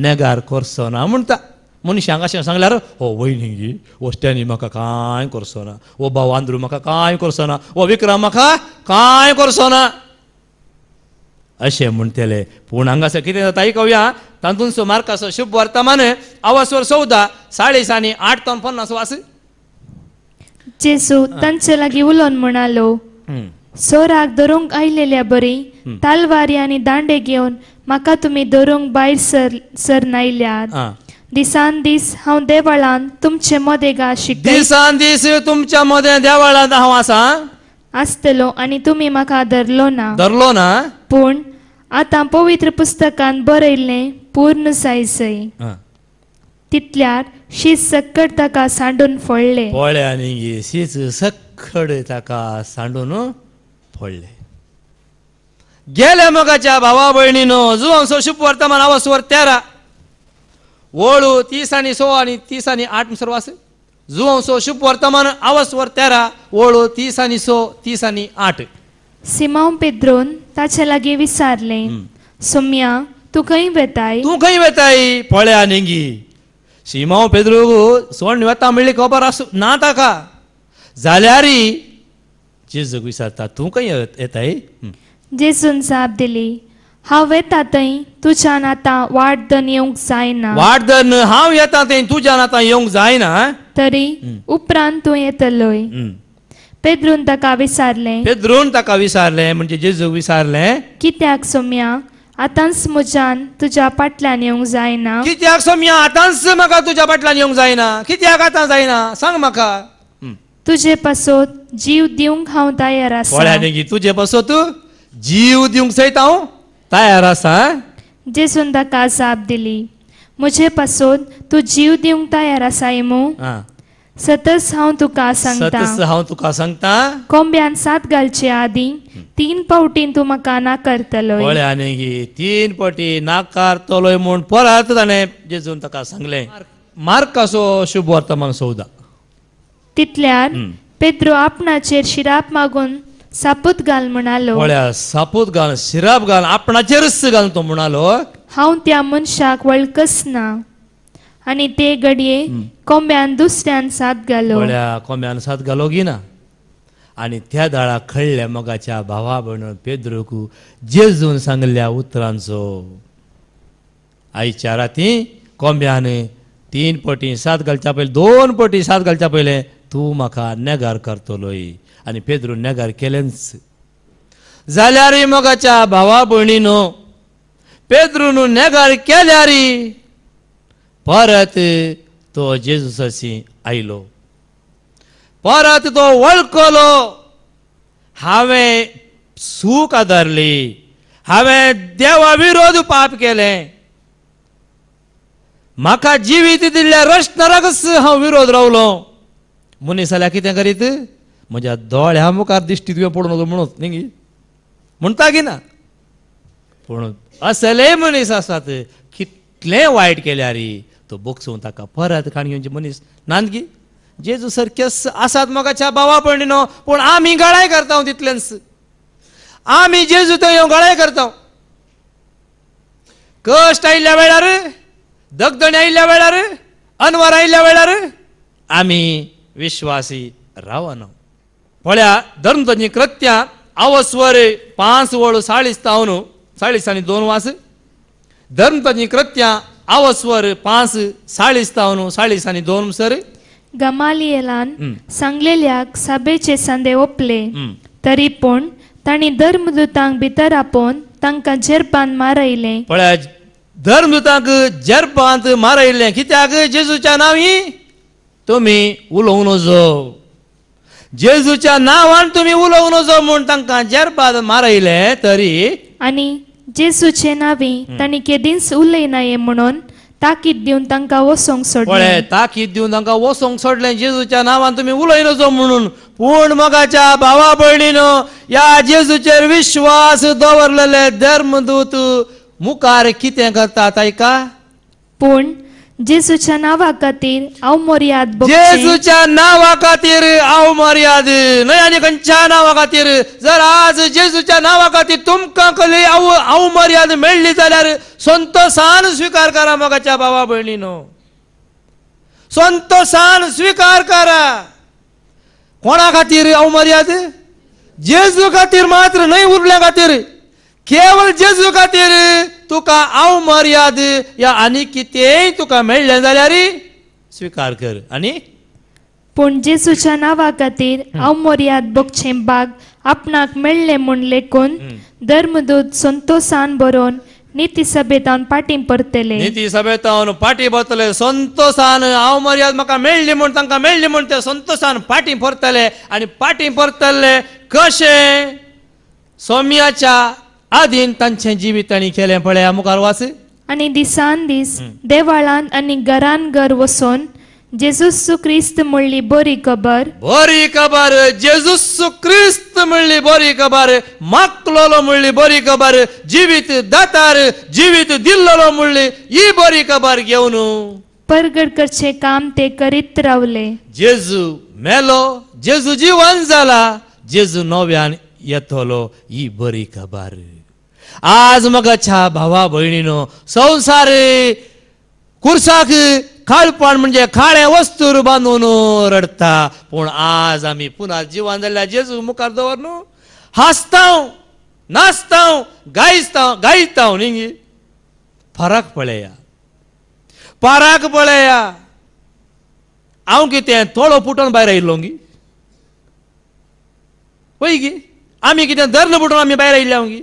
नेगार करचो ना म्हणटा मनीस हांगा सांगल्यार हो वयनी वस्ट्यांनी म्हाका कांय करचो ना हो भाव म्हाका कांय करचो ना हो विक्रम म्हाका कांय करचो ना अशें म्हणटले पूण हांगासर कितें जाता आयकूया तातूंत सुमार कसो शुभ वर्तमान आवासवर चवदा साडेस आनी आठ तावन पन्नास वास जेसू तांचे लागीं उलोवन म्हणालो सोराक धरूंक आयलेल्या बरी तालवारी आनी दांडे घेवन म्हाका तुमी धरूंक भायर सर सर सरनायल्यात दिसान दीस हांव देवळान तुमचे मदेगा शिकय दिसान दीस तुमच्या मदें देवळांत हांव आसा आसतलो आनी तुमी म्हाका धरलो ना धरलो ना पूण आतां पवित्र पुस्तकान बरयल्लें पूर्ण सायसय तितल्यार शीत सक्कड ताका सांडून फोडले पळ्या न्ही शीत सक्कड ताका सांडून फोडले गेल्या मोगाच्या भावा भयणीनो जुवांसो शुभ वर्तमान आवाज वर तेरा ओळू तीस आणि सो आणि तीस आणि आठ सर्व असे जुवंसो शुभ वर्तमान आवस वर तेरा ओळू तीस आणि सो तीस आणि आठ सिमाव पेद्रोन ताचे लागे विचारले सोम्या तू खे वेताय तू खे वेताय पळ्या निंगी सिमाव पेद्रो सोण वेता म्हणले खबर अस ना ताका जाल्यारी जेजूक विचारता तू खे येताय सुन साप दिली हांव येता थंय तुज्यान आतां वाट धन येवंक जायना धन हांव येता थंय तुज्यान आतां येवंक जायना तरी उपरांत तूं येतलोय पेद्रून ताका विचारलें पेद्रून ताका विचारलें म्हणजे जेजूक विचारलें कित्याक सोम्या आतांच म्हज्यान तुज्या पाटल्यान येवंक जायना कित्याक सोम्या आतांच म्हाका तुज्या फाटल्यान येवंक जायना कित्याक आतां जायना सांग म्हाका तुजे पासत जीव दिवंक हांव तयार आसा तुजे बसो जीव दिवंक सयत हांव जे जेसून का साप दिली म्हजे पासून तू जीव दिवंक तयार आसा इमू सतस हांव तुका सतस सांगता हांव तुका सांगता कोंब्यान सात घालचे आदी तीन पावटीन तू म्हाका ना करतलो पळ्या नेगी तीन पावटी नाकार तोलोय म्हूण परत ताणें जेजून ताका सांगलें मार्क असो शुभ वर्तमान सौदा तितल्यान पेद्रो आपणाचेर शिराप मागून सापूत घाल म्हणालो वळ्या सापूत घाल शिराप घाल रस्स घाल तो म्हणालो हांव त्या मनशाक वळखच ना आणि ते घडये कोंब्यान दुसऱ्यान साथ घालो वळ्या कोंब्यान साथ घालो ना आणि त्या दाळा खळल्या मगाच्या भावा भयण पेद्रोकू जेजून सांगल्या उतरांचो आईच्या राती कोंब्यान तीन पटी सात घालच्या पहिले दोन पटी सात घालच्या पहिले तू म्हाका नेगार करतलोय आनी पेद्रून नेगारकेल्यांच झाल्यारी मोगाच्या भावा भयणीनो पेद्रून नेगार केल्यारी परत तो जेजुसाशी आयलो परत तो वळखलो हावे सूख आदारली हावे देवा विरोध पाप केले म्हाका जिवीत दिल्ल्या रश्न रगस हांव विरोध रावलो मुनीस जाल्यार कितें करीत म्हज्या दोळ्या मुखार दिश्टी तुवें पडूं नजो म्हणत न्ही गी म्हणटा की ना पूण असले मनीस आसात कितले वायट केल्या रे तो बोगसून ताका परत खाण घेवचे मनीस जे जेजू सारकेच आसात म्हाका च्या बाबा पडणी न्हू पूण आमी गळाय करता तितलेंच आमी जेजू थंय गळाय करता कश्ट आयिल्ल्या वेळार दगदणी आयिल्ल्या वेळार अनवर आयिल्ल्या वेळार आमी विश्वासी रावना वळ्या धर्म ध्वनी कृत्या आवस वर पाच वळ साळीस तावन दोन वास धर्म ध्वनी कृत्या आवस वर पाच साळीस तावन दोन सर गमालियला सांगलेल्या सभेचे संदे ओपले तरी पण ताणी धर्मदूतांक भीतर आपण तांकां जरपान मारयले पळ्या धर्मदूतांक जरपांत मारयले कित्याक जेजूच्या नावी तुम्ही उलोवंक जो जेजूच्या नावान तुम्ही उलव नजो म्हूण तांकां जेरपाद मारयले तरी आणि जेजूचे नावी ताणी केदीस उलयनाये म्हणून ताकीद देऊन तांकां वसोंक सोडले ताकीद देऊन तांकां वसोंक सोडले जेजूच्या नावान तुम्ही उलय नजो म्हणून पूण मगाच्या भावा भयणीनो या जेजूचेर विश्वास दवरलेले धर्मदूत मुखार कितें करतात आयका पूण जेसुच्या नावा खातीर हांव मर्याद जेजूच्या नावा खातीर हांव मर्याद न्हय आनी खंयच्या नावा खातीर जर आज जेजूच्या नावा खातीर तुमकां कसली हांव हांव मर्याद मेळ्ळी जाल्यार संतोसान स्विकार करा मगाच्या भावा भयणी न्हू संतोसान स्विकार करा कोणा खातीर हांव मर्याद जेजू खातीर मात्र न्हय उरल्या खातीर केवळ जेजू खातीर तुका हांव मर्याद या आनी कितेंय तुका मेळ्ळें जाल्यार स्वीकार कर आनी पूण जेजूच्या नांवा खातीर हांव मर्याद बगचें बाग आपणाक मेळ्ळें म्हूण लेखून धर्मदूत संतोषान बरोवन नीती सभेतावन पाटी परतले नीती सभेतावन पाटी परतले संतोषान हांव मर्याद म्हाका मेळ्ळी म्हूण तांकां मेळ्ळी म्हूण ते संतोषान पाटी परतले आनी पाटी परतले कशें सोम्याच्या आदीन तांचे जिविताणी केले पळय मुखार वाच आनी दिसान दीस देवाळान आनी घरान घर वसोन जेजूस क्रिस्त म्हणली बरी खबर बोरी खबर जेजूस क्रिस्त म्हणली बोरी खबर मागलोलो म्हणली बरी खबर जिवीत दातार जिवीत दिल्लो म्हणली ही बरी खबर घेवन परगड करचे काम ते करीत रावले जेजू मेलो जेजू जीवन जाला जेजू नव्यान येतलो ही बरी खबर आज अच्छा भावा बहिणीनो संसार कुर्साक खालपण म्हणजे खाळे वस्तूर बांधून रडता पण आज आम्ही पुन्हा जीवन झाल्या जेजू मुखार दवर न्हू हासताव नाचताव गायताव गायताव न्ही फरक पळया फरक पळया हांव कितें थोडो पुटोन भायर आयिल्लो गी पळय गी आमी कितें धरलो पुटोन आमी भायर हांव गी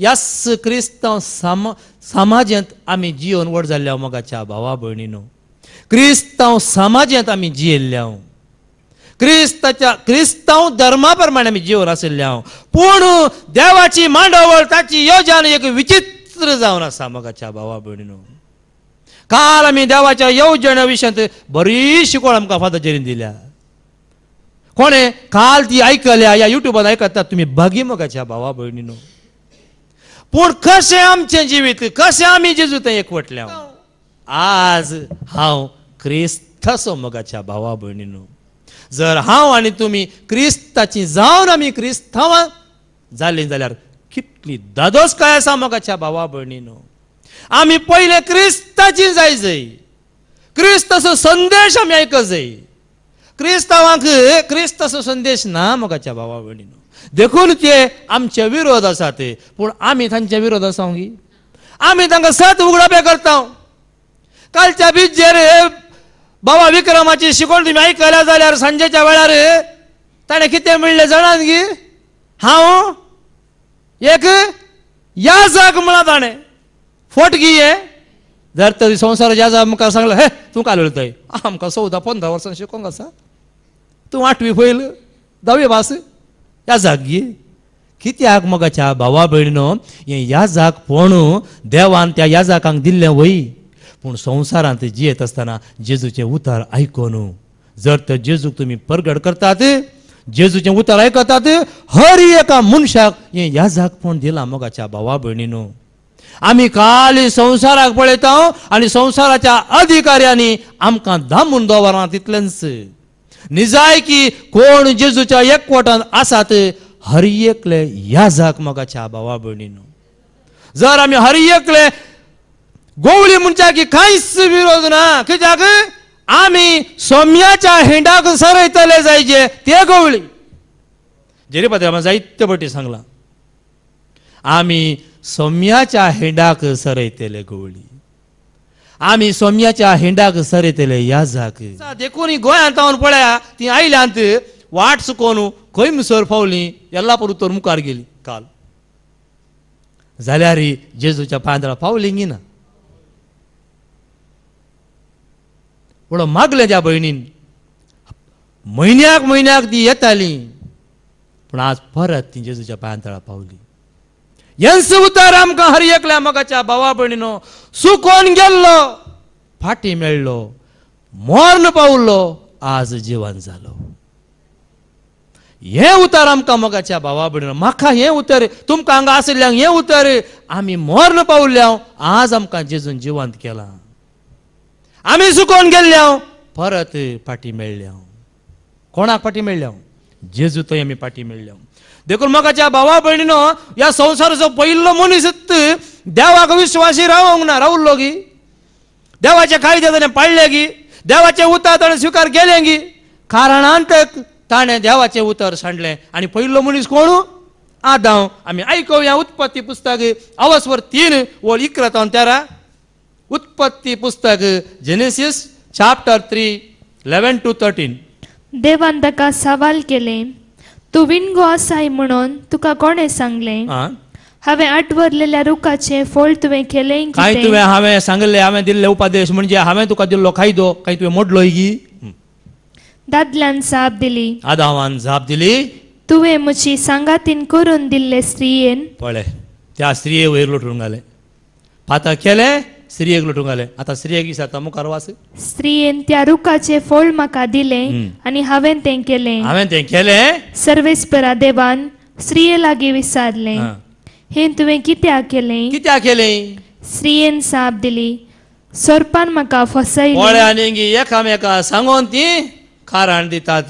यास क्रिस्तांव साम समाजांत आमी जियोन व्हड जाल्ल्या मोगाच्या भावा भयणीनो क्रिस्तांव समाजांत आमी हांव क्रिस्ताच्या क्रिस्तांव धर्मा प्रमाणे आमी जिवन आशिल्ले हांव पूण देवाची मांडवळ ताची येवजण एक विचित्र जावन आसा मोगाच्या भावा भयणीनो काल आमी देवाच्या योजना विशयांत बरी शिकवण आमकां फादर दिल्या कोणें काल ती आयकल्या या युट्यूबार आयकतात तुमी भागी मोगाच्या भावा भयणीनो पूण कसे आमचे जीवित कसे आम्ही जेजूत एक हो. आज हांव क्रिस्त सो मोगाच्या भावा भयणीनो जर हांव आणि तुम्ही क्रिस्ताची जाऊन आम्ही क्रिस्तांवां जालीं जाल्यार कितली काय आसा मगाच्या भावा भयणीनो आम्ही पहिले क्रिस्ताची जाय जय सो संदेश आम्ही आयकत जाय क्रिस्तांवांक सो संदेश ना मगाच्या भावा भयणीनो देखून ते आमच्या विरोध असा ते पूण आम्ही तांच्या विरोध असा गी आम्ही तांकां सत उगडपे करता कालच्या बीचेर बाबा विक्रमाची शिकवण तुम्ही ऐकल्या जाल्यार सांजेच्या वेळार ताणें कितें म्हणलें जाणात गी हांव हो? एक याजक म्हणा ताणें फोट ये जर तरी संसार याजा मुखार सांगला हे तूं कालोळतय आमकां चवदा पंदरा वर्सां शिकोंक आसा तूं आठवी पयल धावी भास या जागी कित्याक मोगाच्या भावा भयणीनो हे याजाक पोणू देवान त्या याजाकांक दिल्ले वही पूण संवसारांत जियेत आसतना जेजूचे उतार आयकोन जर तर जेजूक तुमी परगड करतात जेजूचे उतार आयकतात हर एका मनशाक हे याजाक पण दिला मोगाच्या भावा भयणीनो आमी खाली संवसाराक पळयता आनी संवसाराच्या अधिकाऱ्यांनी आमकां दामून दवरां तितलेंच निजाय की कोण जेजूच्या एकवटान आसात एकले ह्या बाबा भावा न्हू जर आमी एकले गोवळी की कांयच विरोध ना कित्याक आम्ही सोम्याच्या हिंडाक सरयतले जायचे ते गोवळी जेरी पात्र जायते पटी सांगला आम्ही सोम्याच्या हिंडाक सरयतले गोवळी आमी सोम्याच्या हिंडाक सरेतले या जाक देखून गोंयांत पळया ती आयल्यांत वाट चुकोवन खंय मिसर पावली येल्लापूर उत्तर मुखार गेली काल जाल्यार जेजूच्या पांदरा पावली ना म्हणून मागलें त्या भयणीन म्हयन्याक म्हयन्याक ती येताली पूण आज परत ती जेजूच्या पांदळा पावली यांचं उतार आमकां हर एकल्या मोगाच्या भावा भयणीनो सुकोन गेल्लो फाटी मेळ्ळो मोर्न पावलो आज जिवन जालो हे उतार आमकां मगाच्या भावा भयणीनो म्हाका हे उतर तुमकां हांगा आशिल्ल्यांक हे उतर आमी मोर्न पावल्या आज आमकां जेजून जिवंत केला आमी सुकोन गेल्ल्या परत फाटी मेळ्ळ्या कोणाक फाटी मेळ्ळ्या जेजू थंय आमी फाटी मेळ्ळ्या देखून मगाच्या भावा बहिणीनं या संवसाराचो पहिलं मनीस देवाक विश्वासी राहू ना रावल्लो गी देवाच्या कायदे ताणें पाळले गी देवाचे उतार ताणें स्वीकार केले गी कारणांत ताणें देवाचे उतर सांडले आणि पहिलं मनीस कोण हो? आम्ही आमी या उत्पत्ती पुस्तक अवस्वर तीन व इकरतावन तेरा उत्पत्ती पुस्तक Genesis chapter three eleven to thirteen देवान सवाल केले तूं विनगो आसाय म्हणून तुका कोणें सांगलें आ? हांवें आठवरलेल्या रुखाचें फोल्ड तुवें केलें काय कितें तुवें हांवें सांगले हांवें दिल्ले उपदेश म्हणजे हांवें तुका दिल्लो कायदो काय तुवें मोडलो गी दादल्यान साप दिली आदावान जाप दिली तुवें म्हजी सांगातीन करून दिल्ले स्त्रियेन पळय त्या स्त्रिये वयर लोटून घाले पातां केले ಸ್ತ್ರೀಯಗಳು ಟುಂಗಾಲೆ ಆತ ಸ್ತ್ರೀಯಾಗಿ ಸಾತ ಮುಖಾರ ವಾಸಿ स्त्रियेन त्या रुखाचे फोळ म्हाका दिले आणि हांवेन तें केलें हांवें तें केलें सर्वेस्परा देवान स्त्रिये लागीं विचारलें हा. हें तुवें कित्याक केलें कित्याक केलें स्त्रियेन साप दिली सोरपान म्हाका फसयलें ओळे हिंगी एकामेका सांगून ती कारण दितात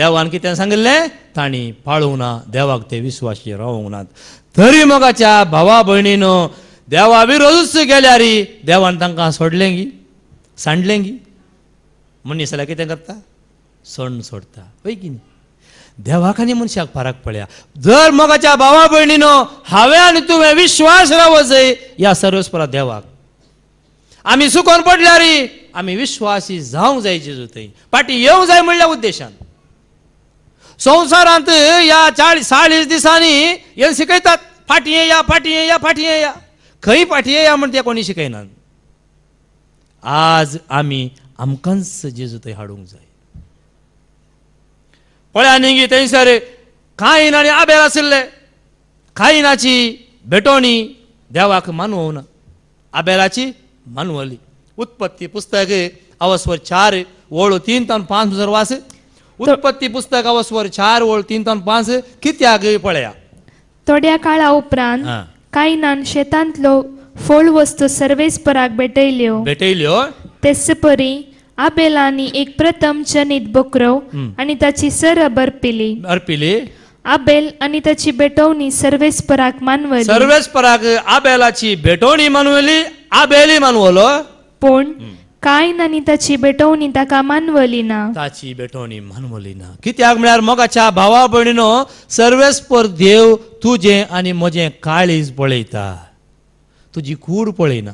देवान कितें सांगिल्लें तांणी पाळूंक ना देवाक ते विश्वासी रावूंक नात तरी मोगाच्या भावा भयणीनो देवा रोजूच गेल्यार देवान तांकां सोडलें गी सांडलें गी मनीसाला कितें करता सोडून सोडता पळय की न्ही देवाक आनी मनशाक फरक पळया जर मोगाच्या भावा भयणीनो हांवें आनी तुवें विश्वास रावो या ह्या सर्वस्परा देवाक आमी पडल्या रे आमी विश्वासी जावंक जाय जेजू थंय फाटी येवंक जाय म्हणल्या उद्देशान संवसारांत ह्या चाळीस चाळीस दिसांनी हे शिकयतात फाटी या फाटी या फाटी या खंय फाटये या म्हण ते कोणी शिकयनात आज आमी आमकांच जेजू थंय हाडूंक जाय पळया न्ही थंयसर कायनानी आबेल आशिल्ले कायनाची भेटोवणी देवाक मानवना आबेलाची मानवली उत्पत्ती पुस्तक अवस्वर चार ओळ तीन तान पांच जर वास उत्पत्ती पुस्तक अवस्वर चार ओळ तीन तन पांच कित्याक पळया थोड्या काळा उपरांत કાયનાન शेतांतलो शेतांतलो वस्तू सर्वेस पराग भेटयल्यो બેટૈલ્યો तेस परी आबेलानी एक प्रथम चनित बकरो आणि त्याची सर अर्पिली अर्पिली आबेल आणि त्याची बेटवणी सर्वेस पराग मानवली सर्वेस पराग आबेलाची बेटवणी मानवली आबेली मानवलो पण कायन ताची बेटवणी ताका मानवली ना ताची बेटवणी मानवली ना कित्याक म्हळ्यार मोगाच्या भावा भयणीनो सर्वेस्पर देव तुजें आणि म्हजें काळीज पळयता तुझी कूड पळयना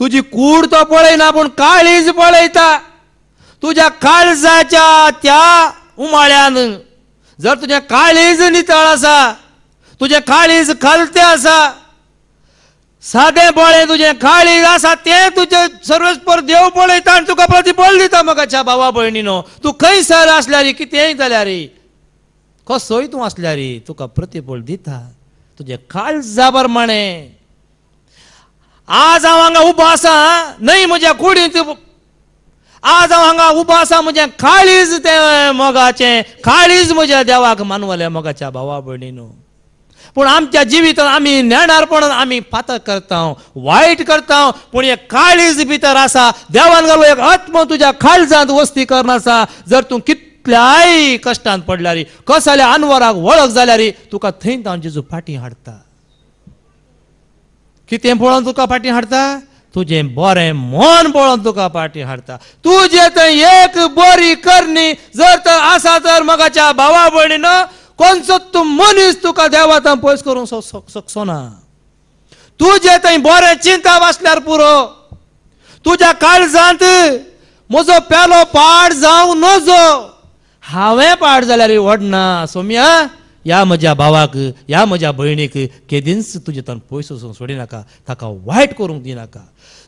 तुझी कूड तो पळयना पण काळीज पळयता तुज्या काळजाच्या त्या उमाळ्यान जर तुझे काळीज नितळ आसा तुजें काळीज खालते असा साधे बोळे तुझे काळी असा ते तुझे सर्वस्पर देव पळयता आनी तुका प्रती बळ दिता मगाच्या भावा भयणीनो तू खंय सर असल्यारी कितेंय जाल्यार कसोय तूं आसल्यारी तुका प्रतिफळ दिता तुझे काळ जाबर माणे आज हांव हांगा उबो आसा न्हय म्हज्या कुडींत आज हांव हांगा उबो आसा म्हजें काळीज ते मोगाचें काळीज म्हज्या देवाक मानवलें मोगाच्या भावा भयणीनो पूण आमच्या जिवितांत आमी नेणारपणान आमी फातर करता वायट करता पूण एक काळीज भितर आसा देवान घालूं एक आत्म तुज्या काळजांत वस्ती करनासा जर तूं कितल्याय कश्टांत पडल्यारी कसल्या अनवराक वळख जाल्यारी तुका थंय तावन जेजू फाटी हाडटा कितें पळोवन तुका फाटी हाडटा तुजें बरें मन पळोवन तुका फाटी हाडटा तुजें थंय एक बरी करणी जर तर आसा तर मगाच्या भावा भयणीनं Conceito तू मनीस तुका देवातान पयस करूंक शकचो ना तुजें थंय बरें चिंता वाचल्यार पुरो तुज्या काळजांत म्हजो पेलो पाड जावं नजो हांवें पाड जाल्यार वडना सोम्या ह्या म्हज्या भावाक ह्या म्हज्या भयणीक केदींच तुजे तन पयस वचूंक सोडिनाका ताका वायट करूंक दिनाका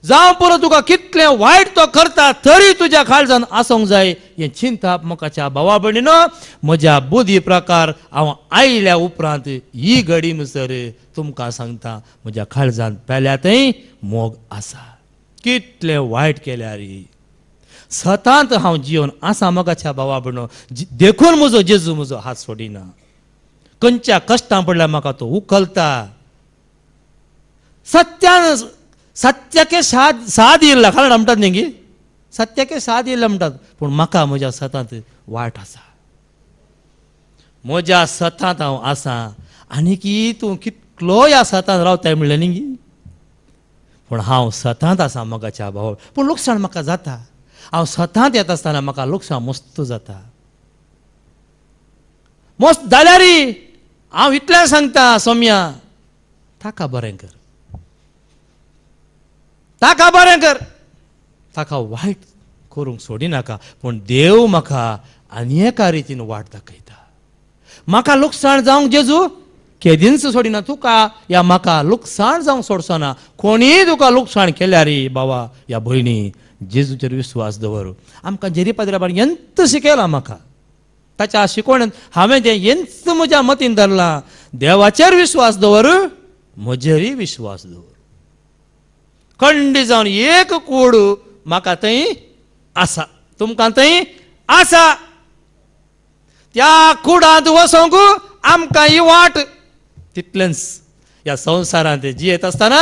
जावं पुरो तुका कितलें वायट तो करता तरी तुज्या काळजान आसूंक जाय हे चिंता म्हाकाच्या भावा भयणीन म्हज्या बुदी प्रकार हांव आयल्या उपरांत ही घडी मुसर तुमकां सांगता म्हज्या काळजान पेल्यातय मोग आसा कितले वायट केल्या रे सतांत हांव जिवन आसा म्हाकाच्या भावा भयणो देखून म्हजो जेजू म्हजो हात सोडिना खंयच्या कश्टां पडल्यार म्हाका तो उखलता सत्यान ಸತ್ಯಕ್ಕೆ साद ಸಾಧಿ ಇಲ್ಲ खाला म्हणतात न्ही सत्याके साद येयला म्हणटात पूण म्हाका म्हज्या सतांत वाट आसा म्हज्या सतांत हांव आसा आनीक तूं कितलो ह्या सतांत रावताय म्हणलें न्ही पूण हांव सतांत आसा मोगाच्या भाव पूण लुकसाण म्हाका जाता हांव सतांत येता आसतना म्हाका लुकसाण मस्त जाता मस्त जाल्यारी हांव इतलें सांगता सोम्या ताका बरें कर ताका बरें कर ताका वायट करूंक सोडिनाका पूण देव म्हाका आनी एका रितीन वाट दाखयता म्हाका लुकसाण जावंक जेजू केदींच सोडिना तुका या म्हाका लुकसाण जावंक सोडचो ना कोणीय तुका लुकसाण केल्या रे बाबा या भयणी जेजूचेर विश्वास दवर आमकां जेरी पाद्राबान यंत शिकयलां म्हाका ताच्या शिकवणेंत हांवें जें यंत म्हज्या मतीन धरलां देवाचेर विश्वास दवर म्हजेरय विश्वास दवर खंड जाऊन एक कूड म्हाका थंय आसा तुमकां थंय आसा त्या कुडांत वसोंक आमकां ही वाट तितलेंच ह्या संवसारांत जी आसतना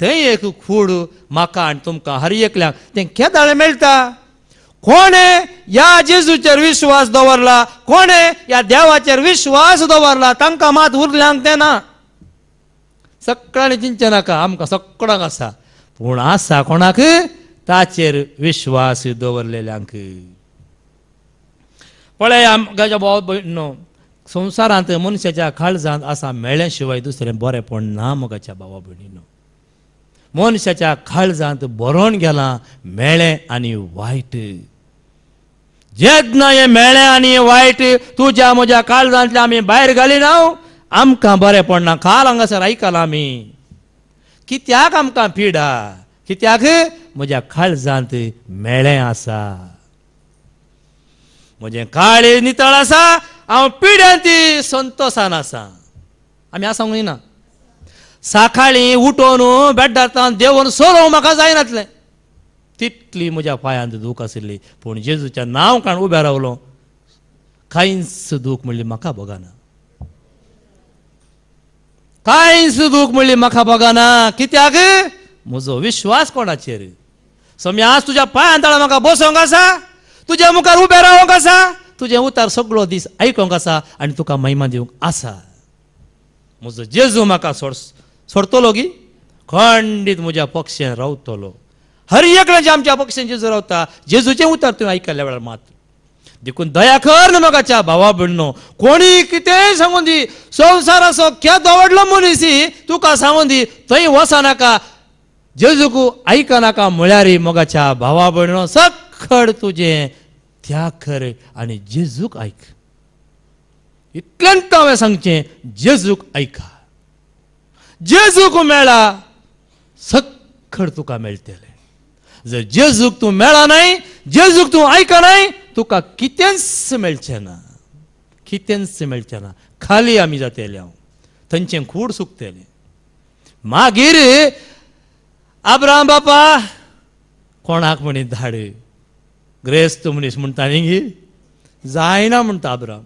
थंय एक खूड म्हाका आनी तुमकां हर एक तें केदाळें मेळटा कोणें ह्या जेजूचेर विश्वास दवरला कोणें ह्या देवाचेर विश्वास दवरला तांकां मात उरल्यांक तें ना सगळ्यांनी चिंतचें नाका आमकां सगळ्यांक आसा आसा कोणाक ताचेर विश्वास दवरलेल्यांक पळय आमकाच्या भाव भयणो संवसारांत मनशाच्या काळजांत आसा मेळ्ळे शिवाय दुसरें बरेंपण ना मोगाच्या भावा भयणीनो मनशाच्या काळजांत बरोवन गेलां मेळें आनी वायट जेदना हें मेळें आनी वायट तुज्या म्हज्या काळजांतल्या आमी भायर ना आमकां बरें पडना काल हांगासर आयकलां आमी कित्याक आमकां पिडा कित्याक म्हज्या काळजांत मेळें आसा म्हजें काळ नितळ आसा हांव पिड्यां ती संतोशान आसा आमी आसा म्हणूंक ना साखाळी उठोन बेड्डांतान देवून सोरोवंक म्हाका जायनातलें तितली म्हज्या पांयांत दूख आशिल्ली पूण जेजूच्या नांव काण उबें रावलो कांयच दूख म्हणली म्हाका भोगाना कांयच दूख म्हणली म्हाका बगाना कित्याक म्हजो विश्वास कोणाचेर समी आज तुज्या पांयांतळा म्हाका बसोंक आसा तुज्या मुखार उबें रावंक आसा तुजे उतार सगळो दीस आयकोंक आसा आनी तुका महिमा दिवंक आसा म्हजो जेजू म्हाका सोड सोडतलो गी खंडीत म्हज्या पक्षांत रावतलो हर एकल्याच्या आमच्या पक्षांत जेजू रावता जेजूचें उतार तुवें आयकल्या वेळार मात्र देखून दया कर मोगाच्या भावा भयणो कोणी कितेंय सांगून दी संसार असो क्या दवडलो मनीसी तुका सांगून दी थंय नाका जेजूक आयकनाका म्हळ्यार मोगाच्या भावा भयणो सखड तुजें त्या कर आणि जेजूक ऐक इतल्यांत हांवें सांगचें जेजूक ऐका जेजूक मेळा सखड तुका मेळटलें जर जेजूक तूं मेळा नाही जेजूक तूं ऐका नाही तुका कितेंच मेळचेना कितेंच ना खाली आमी जातेले हांव थंयचें खूड सुकतेलें मागीर आब्राम बापा कोणाक म्हणी धाड ग्रेस्त मनीस म्हणटा न्ही गी जायना म्हणटा आब्राम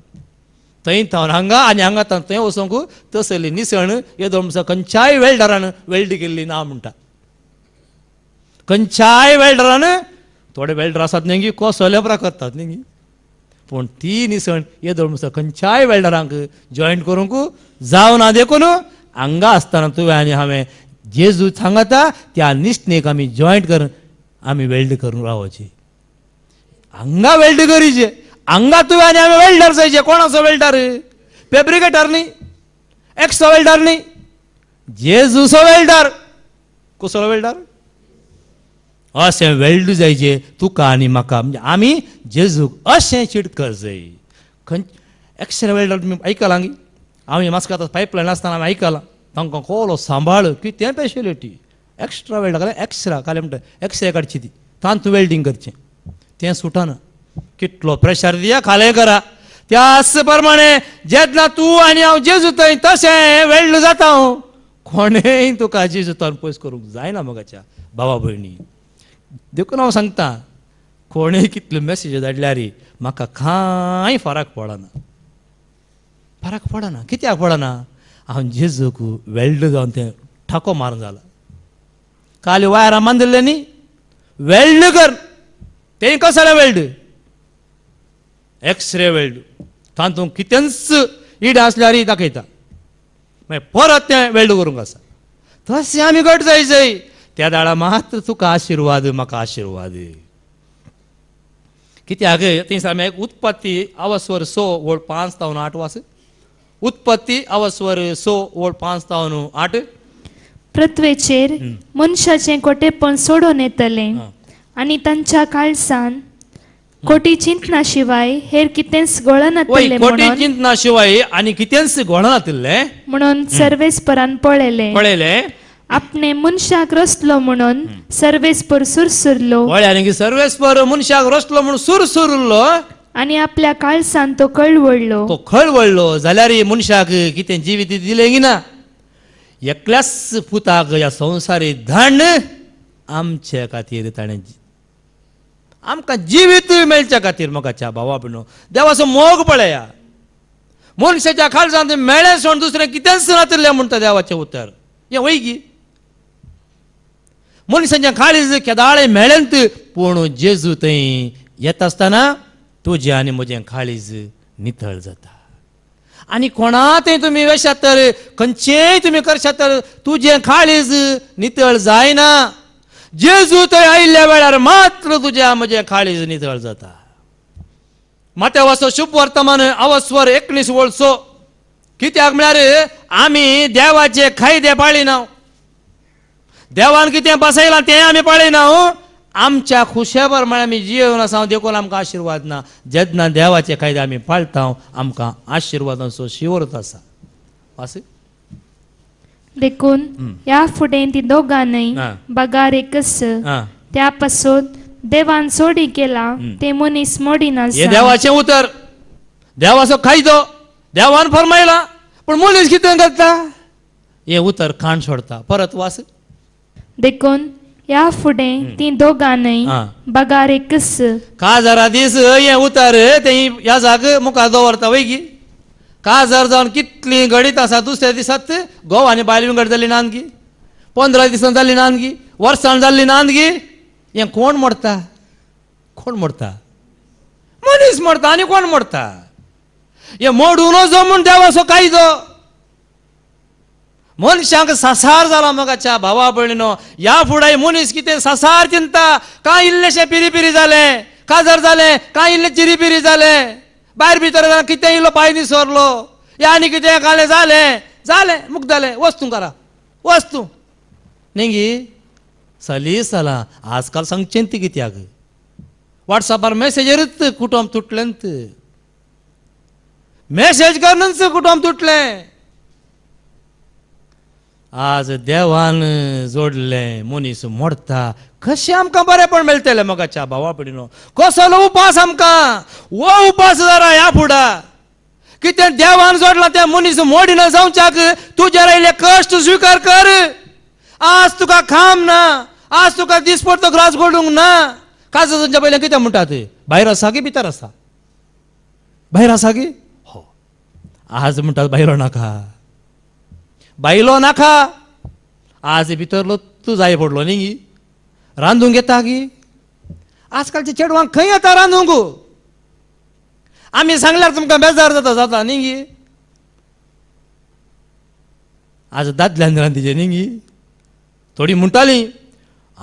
थंय थावन हांगा आनी हांगा थंय वचोंक तसली निसण येदोमसा खंयच्याय वेल्डरान वेल्ड केल्ली ना म्हणटा खंयच्याय वेल्डरान थोडे वेल्डर आसात नेंगी को सलेब्रा करतात नेंगी पण ती निसण येदोळ मुसळ खंयच्याय वेल्डरांक जॉयंट करूंक ना देखून हांगा आसतना तुवें आनी हांवें जेजू सांगता त्या निश्ठेक आमी जॉयंट कर आम्ही वेल्ड करून रावचे हांगा वेल्ड करीचे हंगा तुवें आनी आम्ही वेल्डर जायचे कोणाचं वेल्डर फेब्रिकेटर न्ही एक्स वेल्डर न्ही जेजूचो वेल्डर कसलो वेल्डर असे वेल्ड जायचे तुका आणि म्हाका म्हणजे आम्ही जेजूक असे चिडक जाय खं एक्सरे वेल्ड तुमी आयकलां आम्ही आमी मास्क आता पाईपलाईन आसतना हांवें आयकलां तांकां कोलो सांबाळ ते स्पेशलिटी एक्स्ट्रा वेल्ड काल्यार एक्स्ट्रा काल्यार म्हणटा एक्स्रे काडची ती तांत वेल्डींग करचे तें सुटाना कितलो प्रेशर दिया खाले करा त्याच प्रमाणे जेदना तू आणि हांव जेजू तसे तशें वेल्ड जाता हांव कोणेंय तुका जेजू पयस करूंक जायना मगाच्या भावा भयणी देखून हांव सांगता कोणें कितल्यो मॅसेजी धाडल्यारी म्हाका कांय फरक पडना फरक पडना कित्याक पडना हांव जेजूक वेल्ड जावन तें ठाको मारून जाला काल वायर आमान न्ही वेल्ड कर तें कसलें वेल्ड एक्सरे वेल्ड तातूंत कितेंच इड आसल्यारय दाखयता मागीर परत तें वेल्ड करूंक आसा तशें आमी घट जाय त्याडाळा मात्र तुका आशीर्वाद म्हाका आशीर्वाद कित्याक ती आमी उत्पत्ती अवस्वर सो ओळ पांच तावन आठ वास उत्पत्ती अवस्वर सो ओळ पांच तावन आठ पृथ्वेचेर मनशाचे कोटेपण सोडून येतलें आनी तांच्या काळसान खोटी चिंतना शिवाय हेर कितेंच गळन खोटी चिंतना शिवाय आनी कितेंच गळन म्हणून सर्वेस्परान पळयलें पळयलें ಅಪ್ನೆ मनशाक रसलो म्हणून ಸರ್ವೇಸ್ಪರ್ सुरसुरलो ಹೊಳೆ ನನಗೆ ಸರ್ವೇಸ್ಪರ್ ಮುನ್ಶಾಕ್ ರೊಸ್ತ್ಲೋ ಮುಣ ಸುರ್ಸುರ್ಲೋ आणि आपल्या काळसान तो कळवळलो तो कळवळलो जाल्यार मनशाक कितें जिवीत दिलें की ना एकल्याच पुताक ह्या संवसारी धन आमचे खातीर ताणें आमकां जिवीत मेळच्या खातीर म्हाका च्या भावा भयणो देवाचो मोग पळया मनशाच्या खालसान मेळ्ळें सोडून दुसरें कितेंच नातरलें म्हणटा देवाचें उतर हें वय गी मुनिसन खाली केदाळे मेळंत पूण जेजू थंय येत आसतना तुजें आनी म्हजें खाळीज नितळ जाता आनी कोणातय तुमी वेशात तर खंयचेंय तुमी करशात तर तुजें खाळीज नितळ जायना जेजू थंय आयिल्ल्या वेळार मात्र तुझ्या म्हजें खाळीज नितळ जाता मातेवासो शुभ वर्तमान अवस्वर एकणीस वळसो कित्याक म्हळ्यार आमी देवाचे कायदे पाळिना देवान कितें बसयलां तें आमी पळयना हो आमच्या खुशेबर म्हळ्यार आमी जिवनास आसा देखून आमकां आशिर्वाद ना जेन्ना देवाचे कायदे आमी पाळटा आमकां आशिर्वादाचो शिवरत आसा देखून या फुडें ती दोगांनी बगार एकच त्या पासून देवान सोडी केला ते मनीस ना देवाचे उतर देवाचो खायदो देवान फरमायला पण मनीस कितें करता हे उतर खाण सोडता परत वास देखून या फुडे ती दोघांनी हां. बगार एकस जरा दिस हे उतार ते या जाग मुखार दवरता वय गी काजार जाऊन कितली गडीत असा दुसऱ्या दिसात घोव आणि बायल विंगड झाली नांदगी पंदरा दिसान झाली नांदगी वर्सान झाली नांदगी ये कोण मोडता कोण मोडता मनीस मोडता आणि कोण मोडता हे मोडून जो म्हूण देवाचो कायदो मनशांक सासार जाला मोगाच्या भावा भयणीनो या फुडें मनीस कितें सासार चिंता काय इल्लेशे पिरी पिरी जालें काजर जालें काय इल्लें चिरी पिरी जालें भायर भितर कितें इल्लो पाय सोरलो या आनी कितें कालें जालें जालें मुक्तालें वस्तू करा वस्तू नेंगी सलीस आज आजकाल सांगचें ती कित्याक वॉट्सॅपार मेसेजेरूच कुटुंब तुटलेंत मेसेज करूनच कुटुंब तुटलें आज देवान जोडले मनीस मोडता कशें आमकां बरेंपण मेळटलें म्हाका च्या भावा पिडीनो कसलो उपास आमकां हो उपास जारा ह्या फुडा कितें देवान जोडला तें मनीस मोडिना जावच्याक तुजेर आयले कश्ट स्वीकार कर आज तुका खाम ना आज तुका दिसपट तो ग्रास घडूंक ना काज तुमच्या पयलें कितें म्हणटा ते भायर आसा की भितर आसा भायर आसा की हो आज म्हणतात भायर नाका बायलो नाका आज भितरलो तू जाय पडलो न्ही गी रांदूंक येता गी आजकालच्या चेडवांक खंय येता रांदूंक आम्ही सांगल्यार तुमकां बेजार जाता जाता न्ही गी आज दादल्यान रांदिचे न्ही गी थोडी म्हणटालीं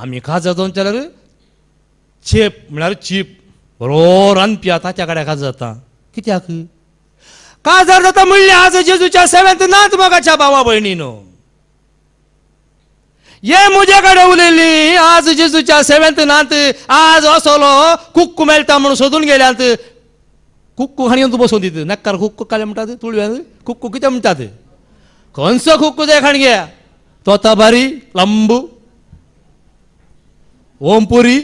आम्ही खाजा दोन जाल्यार चेप म्हळ्यार चीप बरो रांदप्या ताच्या कडेन खास जाता कित्याक का जर जाता म्हणले आज जेजूच्या सेवेंत नातमगाच्या भावा भयणीनो हे म्हजे कडेन उलयली आज जेजूच्या सेवेंत नात आज असलो कुक्कू मेळटा म्हणून सोदून गेल्यात कुक्कू हाणी येवन बसोवन दित नक्कार कुक्कू काले म्हणटात तुळव्यान कुक्कू कितें म्हणटात खंयचो कुक्कू जाय खाणग्या तोताबारी लंबू ओमपुरी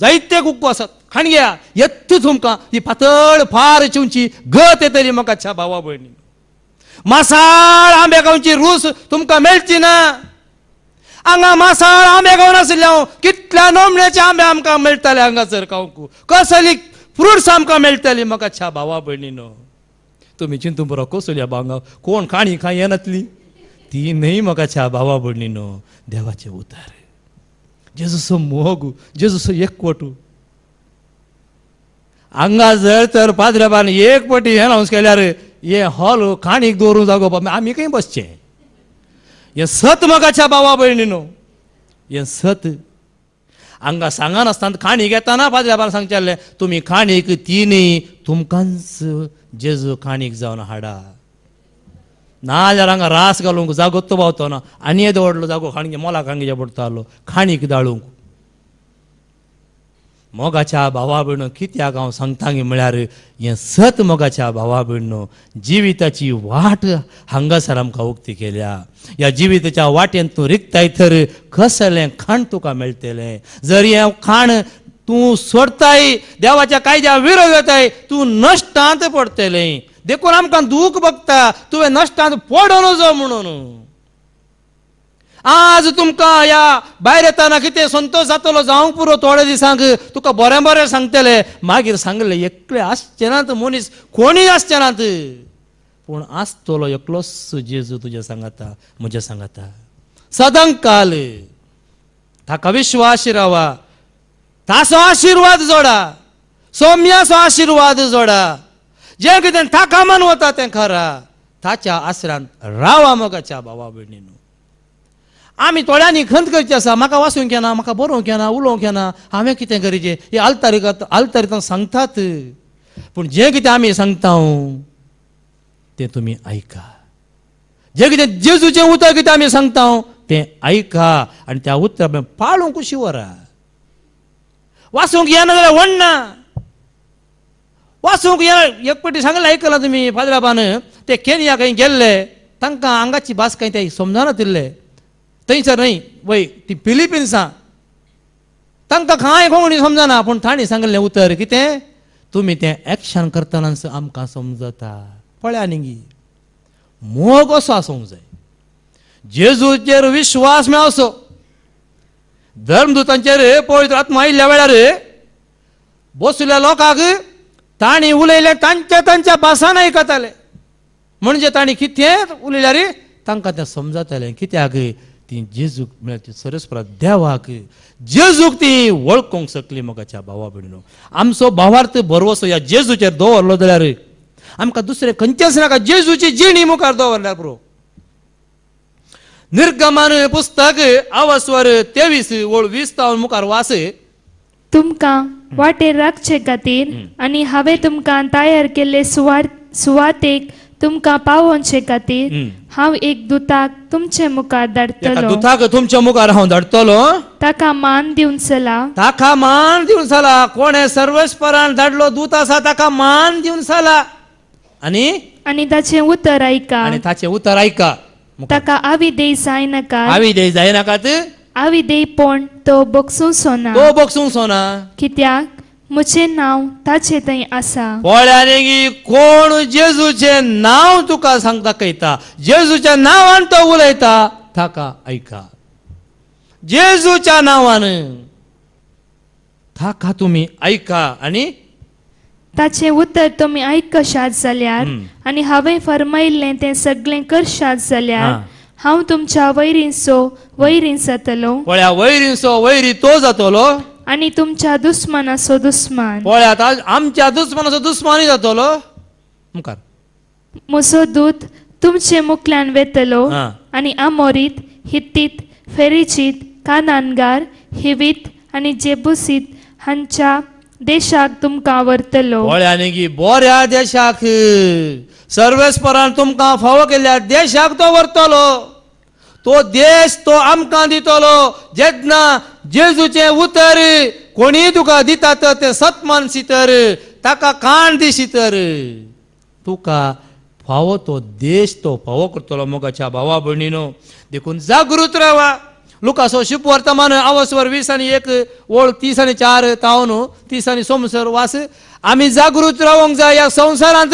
जायते कुक्कू आसात घ्या येत झुमका ही पातळ फार चिवची गत येतली छा भावा भयणी मासाळ आंबे गांवची रूस तुमका मेळची ना हांगा मासाळ आंबे गांव नासले हांव कितल्या नोमण्याचे आंबे आमकां मेळटाले हांगासर कांकू कसली फ्रुट्स आमकां मेळटाली म्हाका छा भावा भयणीनो तुमी चिंतून बरो कसल्या बांगा कोण खाणी खाय येनातली ती न्हय म्हाका छा भावा न्हू देवाचे उतार जेजूसो मोग जेजूसो एकवटू हांगा जर तर पाद्रेबान एक पटी अनाऊन्स केल्यार हे हॉल काणीक दवरूं जागो आमी खंय बसचें हें सत मगाच्या बाबा भयणी न्हू हें सत हांगा सांगनासतना खाणी येताना पाद्रेबान सांगचेल्ले तुमी खाणीक तिनी तुमकांच जेजू खाणीक जावन हाडा नाजाल्यार हांगा रास घालूंक जागो तो पावतो ना आनी येदो व्हडलो जागो खाणगे मोला पडतालो खाणीक दाळूंक मोगाच्या भावा भयणो कित्याक हांव सांगता म्हळ्यार हे सत मोगाच्या भावा भयणो जिविताची वाट हांगासर आमकां उक्ती केल्या ह्या जिविताच्या वाटेन तूं रिकताय तर कसलें खाण तुका मेळटलें जर हें खाण तूं सोडताय देवाच्या कायद्या विरोध येताय तूं नश्टांत पडटलें देखून आमकां दूख भोगता तुवें नश्टांत पडोन जो म्हणून आज तुमकां या भायर येताना कितें संतोश जातलो जावंक पुरो थोडे दिसांक तुका बरें बरें सांगतले मागीर सांगले एकले आसचेनात मनीस कोणीय नात पूण आसतलो एकलोच जेजू तुज्या सांगाता म्हज्या सांगाता सदांक काल ताका विश्वास रावा तासो आशिर्वाद जोडा सौम्यासो आशिर्वाद जोडा जे कितें ताका मान वता तें खरा ताच्या आसरान रावा मोगाच्या भावा भयणीन आमी थोड्यांनी खंत करची आसा म्हाका वाचूंक येना म्हाका बरोवंक येना उलोवंक येना हांवें कितें करचें हें आलतारिकांत आलतारिकांत सांगतात पूण जें कितें आमी सांगता तें तुमी आयका जें कितें जेजूचें उतर कितें आमी सांगता तें आयका आनी त्या उतरां पाळूंक शिवरा वाचूंक येना जाल्यार व्हडना वाचूंक येना एक पटी सांगलें आयकलां तुमी फादराबान ते केनिया खंय गेल्ले तांकां आंगाची भास कांय ते समजना तिल्ले थंयसर वय ती फिलिपिन्सां तांकां कांय कोंकणी समजना पूण तांणी सांगलें उतर कितें तुमी तें एक्शन करतना आमकां समजता पळया निगी मोग असो आसूंक जाय जेजूचेर विश्वास मेळचो धर्मदूतांचेर पवित्र आत्मा आयिल्ल्या वेळार बसल्या लोकांक ताणी उलयले तांच्या तांच्या भासान आयकताले म्हणजे ताणी कितें उलयल्यार तांकां तें समजतालें कित्याक ती जेजूक म्हणजे सरस्परात देवाक जेजूक ती वळखोंक शकली मोगाच्या भावा भयणीनो आमचो भावार्थ भरवसो ह्या जेजूचेर दवरलो जाल्यार आमकां दुसरे खंयचेच नाका जेजूची जिणी मुखार दवरल्यार पुरो निर्गमान पुस्तक आवस्वर तेवीस ओळ वीस तावन मुखार वास तुमकां वाटेर राखचे खातीर आनी हांवें तुमकां तयार केल्ले सुवातेक तुमकां पावोवचे खातीर हांव एक दुताक तुमचे मुखार धाडटलो दुताक तुमच्या मुखार हांव धाडटलो ताका मान दिवन चला ताका मान दिवन चला कोणे सर्वेस्परान धाडलो दूत आसा ताका मान दिवन चला आनी आनी ताचें उतर आयका आनी ताचें उतर आयका ताका आवी देय जायनाका आवी देय जायनाकात आवी देय पण तो बोगसूं सोना तो बोगसूं सोना कित्याक मुझे नाव ताचे थंय आसा पोळ्यानेगी कोण जेजूचे नाव तुका सांगता कैता जेजूच्या नांवान तो उलयता थाका ऐका जेजूच्या नांवान थाका तुम्ही ऐका आणि ताचे उत्तर तुम्ही आयकशात जाल्यार आनी हांवें फरमायिल्लें तें कर करशात जाल्यार हांव तुमच्या वैरींचो वैरी जातलो पळया वैरींचो वैरी तो जातलो आणि तुमच्या दुस्मनाचो दुस्मान पळय आता आमच्या दुस्मनाचो दुस्मानूय जातलो मुखार मुसो दूत तुमचे मुखल्यान वेतलो आणि अमोरीत हित्तीत फेरिचीत कानानगार हिवीत आणि जेबुसीत हांच्या देशात तुमकां वरतलो आणि की बोऱ्या देशाक सर्वेस्परान तुमकां फावो केल्या देशाक तो वरतलो तो देश तो आमकां दितलो जेदना जेजूचे उतर कोणी तुका दितात ते सत्मान तर ताका कान दिशी तर तुका फावो तो देश तो फावो करतलो मोगाच्या भावा भयणीनो देखून जागृत रावा लुकासो शिप वर्तमान आवसवर वीस आणि एक ओळ तीस आणि चार तावन तीस आणि सोमसर वास आम्ही जागृत रावंक जाय या संसारात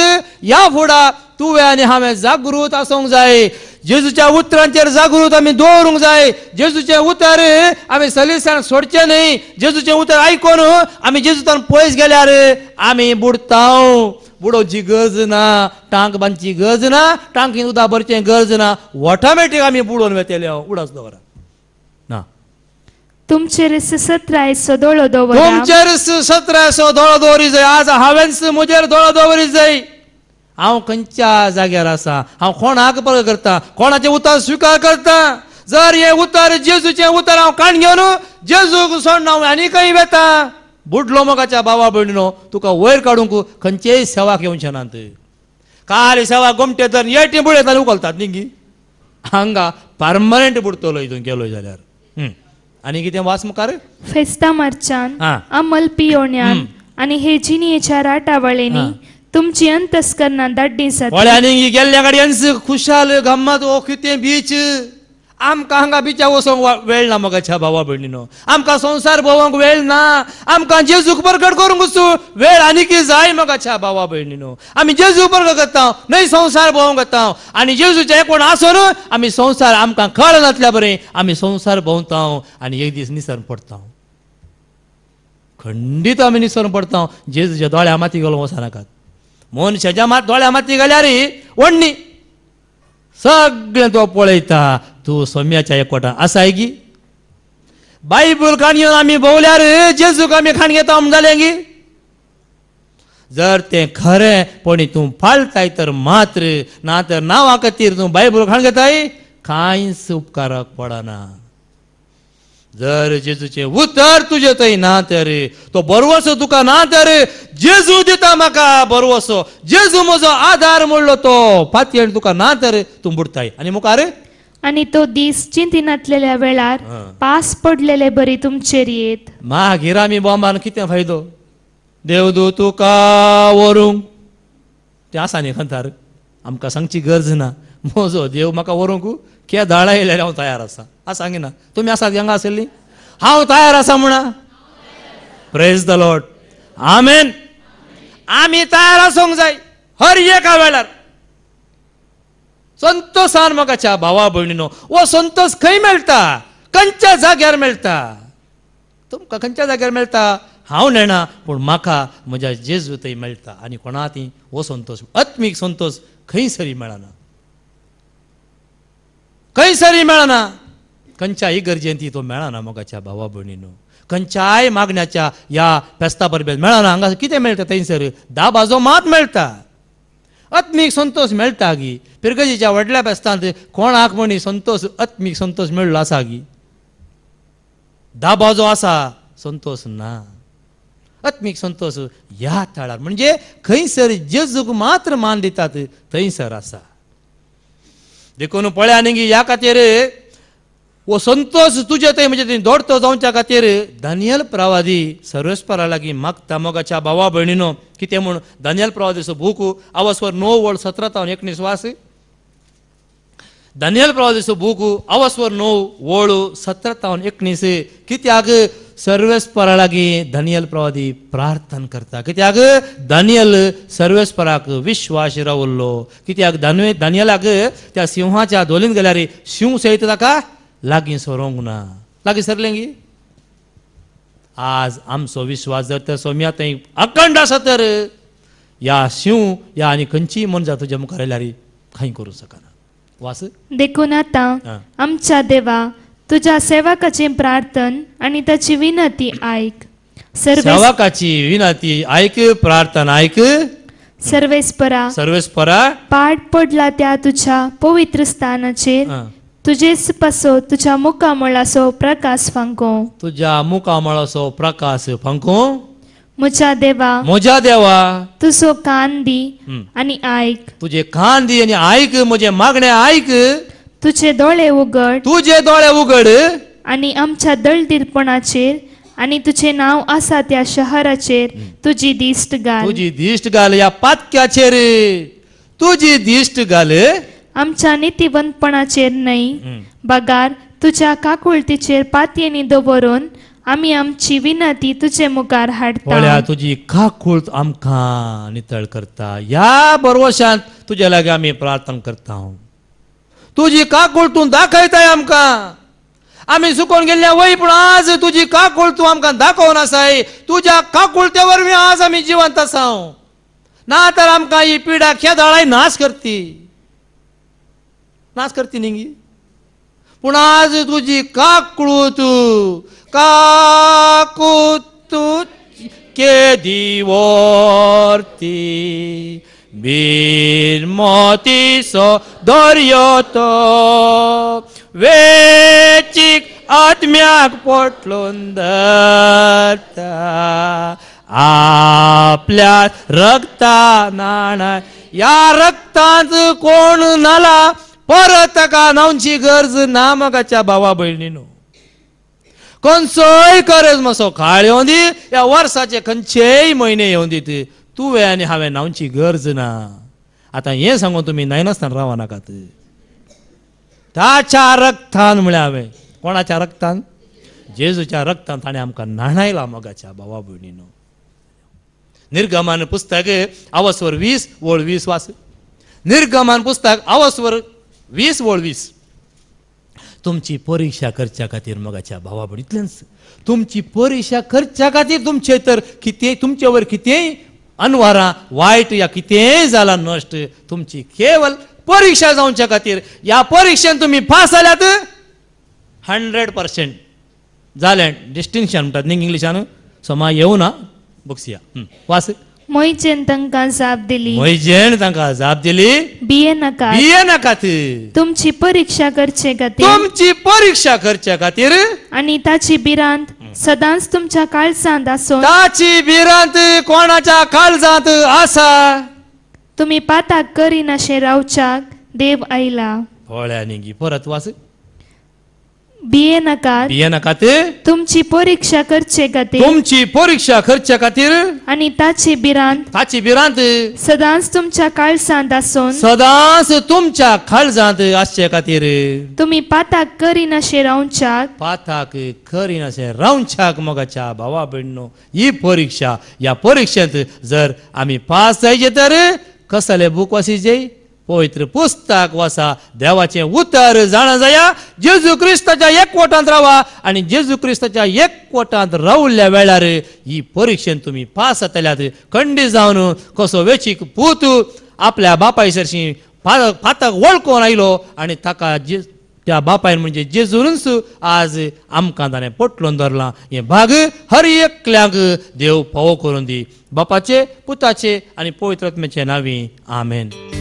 या फुडा तुवें आणि हांवें जागृत आसूंक जाय जेजूच्या उतरांचेर जागृत आम्ही दवरूंक जाय जेजूचे उतर आम्ही सलिसान सोडचे न्ही जेजूचे उतर आयकून आमी जेजूतान पयस गेल्यार आमी बुडताव बुडोवची गरज ना टांक बांदची गरज ना टांकीन उदक भरचें गरज ना ऑटोमॅटीक आमी बुडोवन वेतले उडास दवरा ना तुमचेर सत्राय सदोळो दवर तुमचेर सत्राय सदोळो दवरी जाय आज हांवेंच म्हजेर दोळो दवरी जाय हांव खंयच्या जाग्यार आसा हांव कोणाक बरो करता कोणाचे उतार स्विकार करता जर हे उतार जेजूचे उतार हांव काण घेवन जेजूक सोडून हांव खंय वेता बुडलो मोगाच्या बाबा भयणीनो तुका वयर काडूंक खंयचेय सेवा येवंक शेनांत काल सेवा गोमटे तर येटी बुडयताले उखलतात न्ही गी हांगा परमनंट बुडतलो हितून गेलो जाल्यार आनी कितें वास मुखार फेस्ता मार्चान मलपी पियोण्यान आनी हे राटा राटावळेनी तुमची अंतस्करणा दाट दिसत ಒಳ್ಳೆ ಈಗ ಎಲ್ಲ खुशाल ಖುಷಾಲ್ ಗಮ್ಮತ್ बीच ಬೀಚ್ आमकां हांगा बिचा वचोंक वेळ ना म्हाका च्या भावा भयणीनो आमकां संवसार भोवंक वेळ ना आमकां जेजूक बरकट करूंक वेळ आनी कितें जाय म्हाका च्या भावा भयणीनो आमी जेजू बरकट करता न्हय संवसार भोवंक करता आनी जेजूचे कोण आसोर आमी संवसार आमकां कळ नातल्या बरें आमी संवसार भोंवता आनी एक दीस निसरून पडता खंडीत आमी निसरून पडता जेजूच्या दोळ्या माती घालूंक वचनाकात मनशाच्या मात दोळ्या माती गेल्या रे ओढणी सगळे तो पळयता तू सोम्याच्या एकवटान आहे गी बाई येऊन आम्ही आमी भोंवल्यार जेजूक आमी खाण घेता म्हण जालें गी जर ते खरे पण तू फालताय तर मात्र ना तर नांवा खातीर तू बायबल खाण घेताय काहीच उपकारक पडना जर जेजूचे उतर तुझे थंय ना त्यारे तो बरवसो तुका ना त्यारे जेजू दिता म्हाका बरवसो जेजू म्हजो आधार म्हणलो तो आणि तुका ना त्यारे तू बुडताय आणि मुखार आणि तो दीस चिंतिनातलेल्या वेळार पास पडलेले बरी तुमचेर येत मागीर आमी बॉम्बान कितें फायदो दो तुका व्हरूंक ते आसा न्ही खंतार आमकां सांगची गरज ना म्हजो देव म्हाका वरूंक केदाळा येयल्यार हांव तयार आसा हा सांगे ना तुम्ही असा गंगा असेल नी हांव हो, तयार असा म्हणा प्रेज द लॉर्ड आमेन आमी तयार असो जाय हर एका वेळार संतोष म्हाका भावा बहिणीनो व संतोष खंय मेळटा खंयच्या जाग्यार मेळटा तुमकां खंयच्या जाग्यार मेळटा हांव नेणा पूण म्हाका म्हज्या जेजू थंय मेळटा आनी कोणा ती हो संतोष आत्मीक संतोष खंयसरी मेळना खंयसरी मेळना खंयच्याय गरजेन तो मेळना मोगाच्या भावा भयणीन खंयच्याय मागण्याच्या या फेस्ता परबेज मेळना हांगा कितें मेळटा थंयसर दाबाजो मात मेळटा आत्मीक संतोश मेळटा गी पिरगजीच्या व्हडल्या फेस्तांत कोणाक म्हणी संतोष आत्मीक संतोष मेळ्ळो आसा गी दाबाजो आसा संतोष ना आत्मीक संतोष ह्या थळार म्हणजे खंयसर जेजूक मात्र मान दितात थंयसर आसा देखून पळया न्ही ह्या खातीर वो संतोष तुझे ते म्हणजे दोडतो जावच्या खातीर दानियल प्रवादी सर्वेस्परा लागी मागता मोगाच्या भावा भयणीनो कितें म्हूण दानियल प्रवादीचो भूक आवाज णव नो वळ सतरा तावन एकणीस वास दानियल प्रवादीचो भूकू आवाज णव नो सतरा तावन एकणीस कित्याक सर्वेस्परा लागी दानियल प्रवादी प्रार्थना करता कित्याक दानियल सर्वेस्पराक विश्वास रावल्लो कित्याक दानवे दानियलाक त्या सिंहाच्या धोलीन गेल्यार सिंह सयत ताका લાગીસરોંગના લાગી સરલેंगी आज आमचो विश्वास जर तर सोम्या थंय अखंड आसा तर या शिव या आनी खंयची मनजात तुज्या मुखार आयल्यार कांय करूं शकना वास देखून आतां आमच्या देवा तुज्या सेवकाचे प्रार्थन आनी ताची विनंती आयक सेवकाची विनंती आयक प्रार्थना आयक सर्वेस्परा सर्वेस्परा पाठ पडला त्या तुझ्या पवित्र स्थानाचेर तुझेच पसो तुझ्या मुकामळासो प्रकाश फांको तुझ्या मुकामळासो प्रकाश फांको मुझ्या देवा मुझ्या देवा तुझो कान दी आणि ऐक तुझे कान दी आणि ऐक मुझे मागणे ऐक तुझे डोळे उघड तुझे डोळे उघड आणि आमच्या दळदीरपणाचे आणि तुझे नाव असा त्या शहराचेर तुझी दिष्ट घाल तुझी दिष्ट घाल या पातक्याचेर तुझी दिष्ट घाल आमच्या नितीवंतपणाचेर न्हय बगार तुझ्या काकुळटीचेर पातयेनी दवरून आमी आमची विनंती तुझे मुखार हाडटा तुझी काकुळ आमकां नितळ करता ह्या भरवशांत तुज्या लागीं आमी प्रार्थना करता हांव तुजी काकुळ तूं दाखयताय आमकां आमी सुकोन गेल्ल्या वय पूण आज तुजी काकुळ तूं आमकां दाखोवन आसाय तुज्या काकुळते वरवीं आज आमी जिवंत आसा ना तर आमकां ही पिडा खेदाळाय नाश करती नाच करती निंगी पुनाज आज तुझी काकळू तू काकू तू केदी वरती बीर दर्यत वेचीक आत्म्याक पोटलोंदता आपल्या रक्ता नाणा या रक्तांत कोण नाला परत ताका नावची गरज ना मगाच्या भावा भयणीनो कोणसोय गरज मातसो काळ येवन दी या वर्साचे खंयचेय म्हयने येवन दीत वे आनी हांवें नावची गरज ना आतां हें सांगून तुमी नायनासतना रावनाकात ताच्या रक्तान म्हळ्यार हांवें कोणाच्या रक्तान जेजूच्या रक्तान ताणे आमकां नाणायला मगाच्या भावा भयणीनो निर्गमान पुस्तक आवसवर वीस वळ वीस वास निर्गमान पुस्तक आवसवर वीस वळ वीस तुमची परीक्षा करच्या खातीर मगाच्या भावा बडीतल्यानच तुमची परीक्षा करच्या खातीर तुमचे तर कितें तुमचे वर कितेंय अनवारा वायट या कितेंय झाला नष्ट तुमची केवळ परीक्षा जावच्या खातीर ह्या परीक्षेन तुम्ही पास जाल्यात हंड्रेड पर्सेंट जालें डिस्टिंक्शन म्हणटात न्ही इंग्लिशान सो ना येवना बुक्सिया वास मोहिजेन तांकां जाप दिली मोहिजेन तांकां जाप दिली बिये नाका बिये नाकात तुमची परीक्षा करचे खातीर तुमची परीक्षा करचे खातीर आनी ताची बिरांत सदांच तुमच्या काळजांत आसूं ताची बिरांत कोणाच्या काळजांत आसा तुम्ही पाताक करीन अशें रावच्याक देव आयला पोळ्या निगी परत वासे भिये नकात भिये नकात तुमची परीक्षा करचे खातीर तुमची परीक्षा करचे खातीर आनी ताची बिरांत ताची भिरांत सदांच तुमच्या काळजांत आसून सदांच तुमच्या काळजांत आसचे खातीर तुम्ही पाताक करिनाशे रावच्याक पाताक करिनाशे रावच्याक मोगाच्या भावा भयणो ही परीक्षा या परीक्षेत जर आम्ही पास जायचे तर कसले बूक वासीचे पवित्र पुस्तक वसा देवाचे उतर जाणा जाया जेजू क्रिस्ताच्या एकवटांत रावा आणि जेजू क्रिस्ताच्या एकवटांत रावल्या वेळार ही परीक्षेन तुम्ही पास जातल्यात खंडी जावन कसो वेचीक पूत आपल्या बापाय सरशी फातक वळकोन आयलो आणि ताका जे त्या बापायन म्हणजे जेजुरुंस आज आमकां ताणें पटलोवन धरला हे भाग हर एकल्याक देव फावो करून दी बापाचे पुताचे आणि पवित्रात्म्याचे नावी आमेन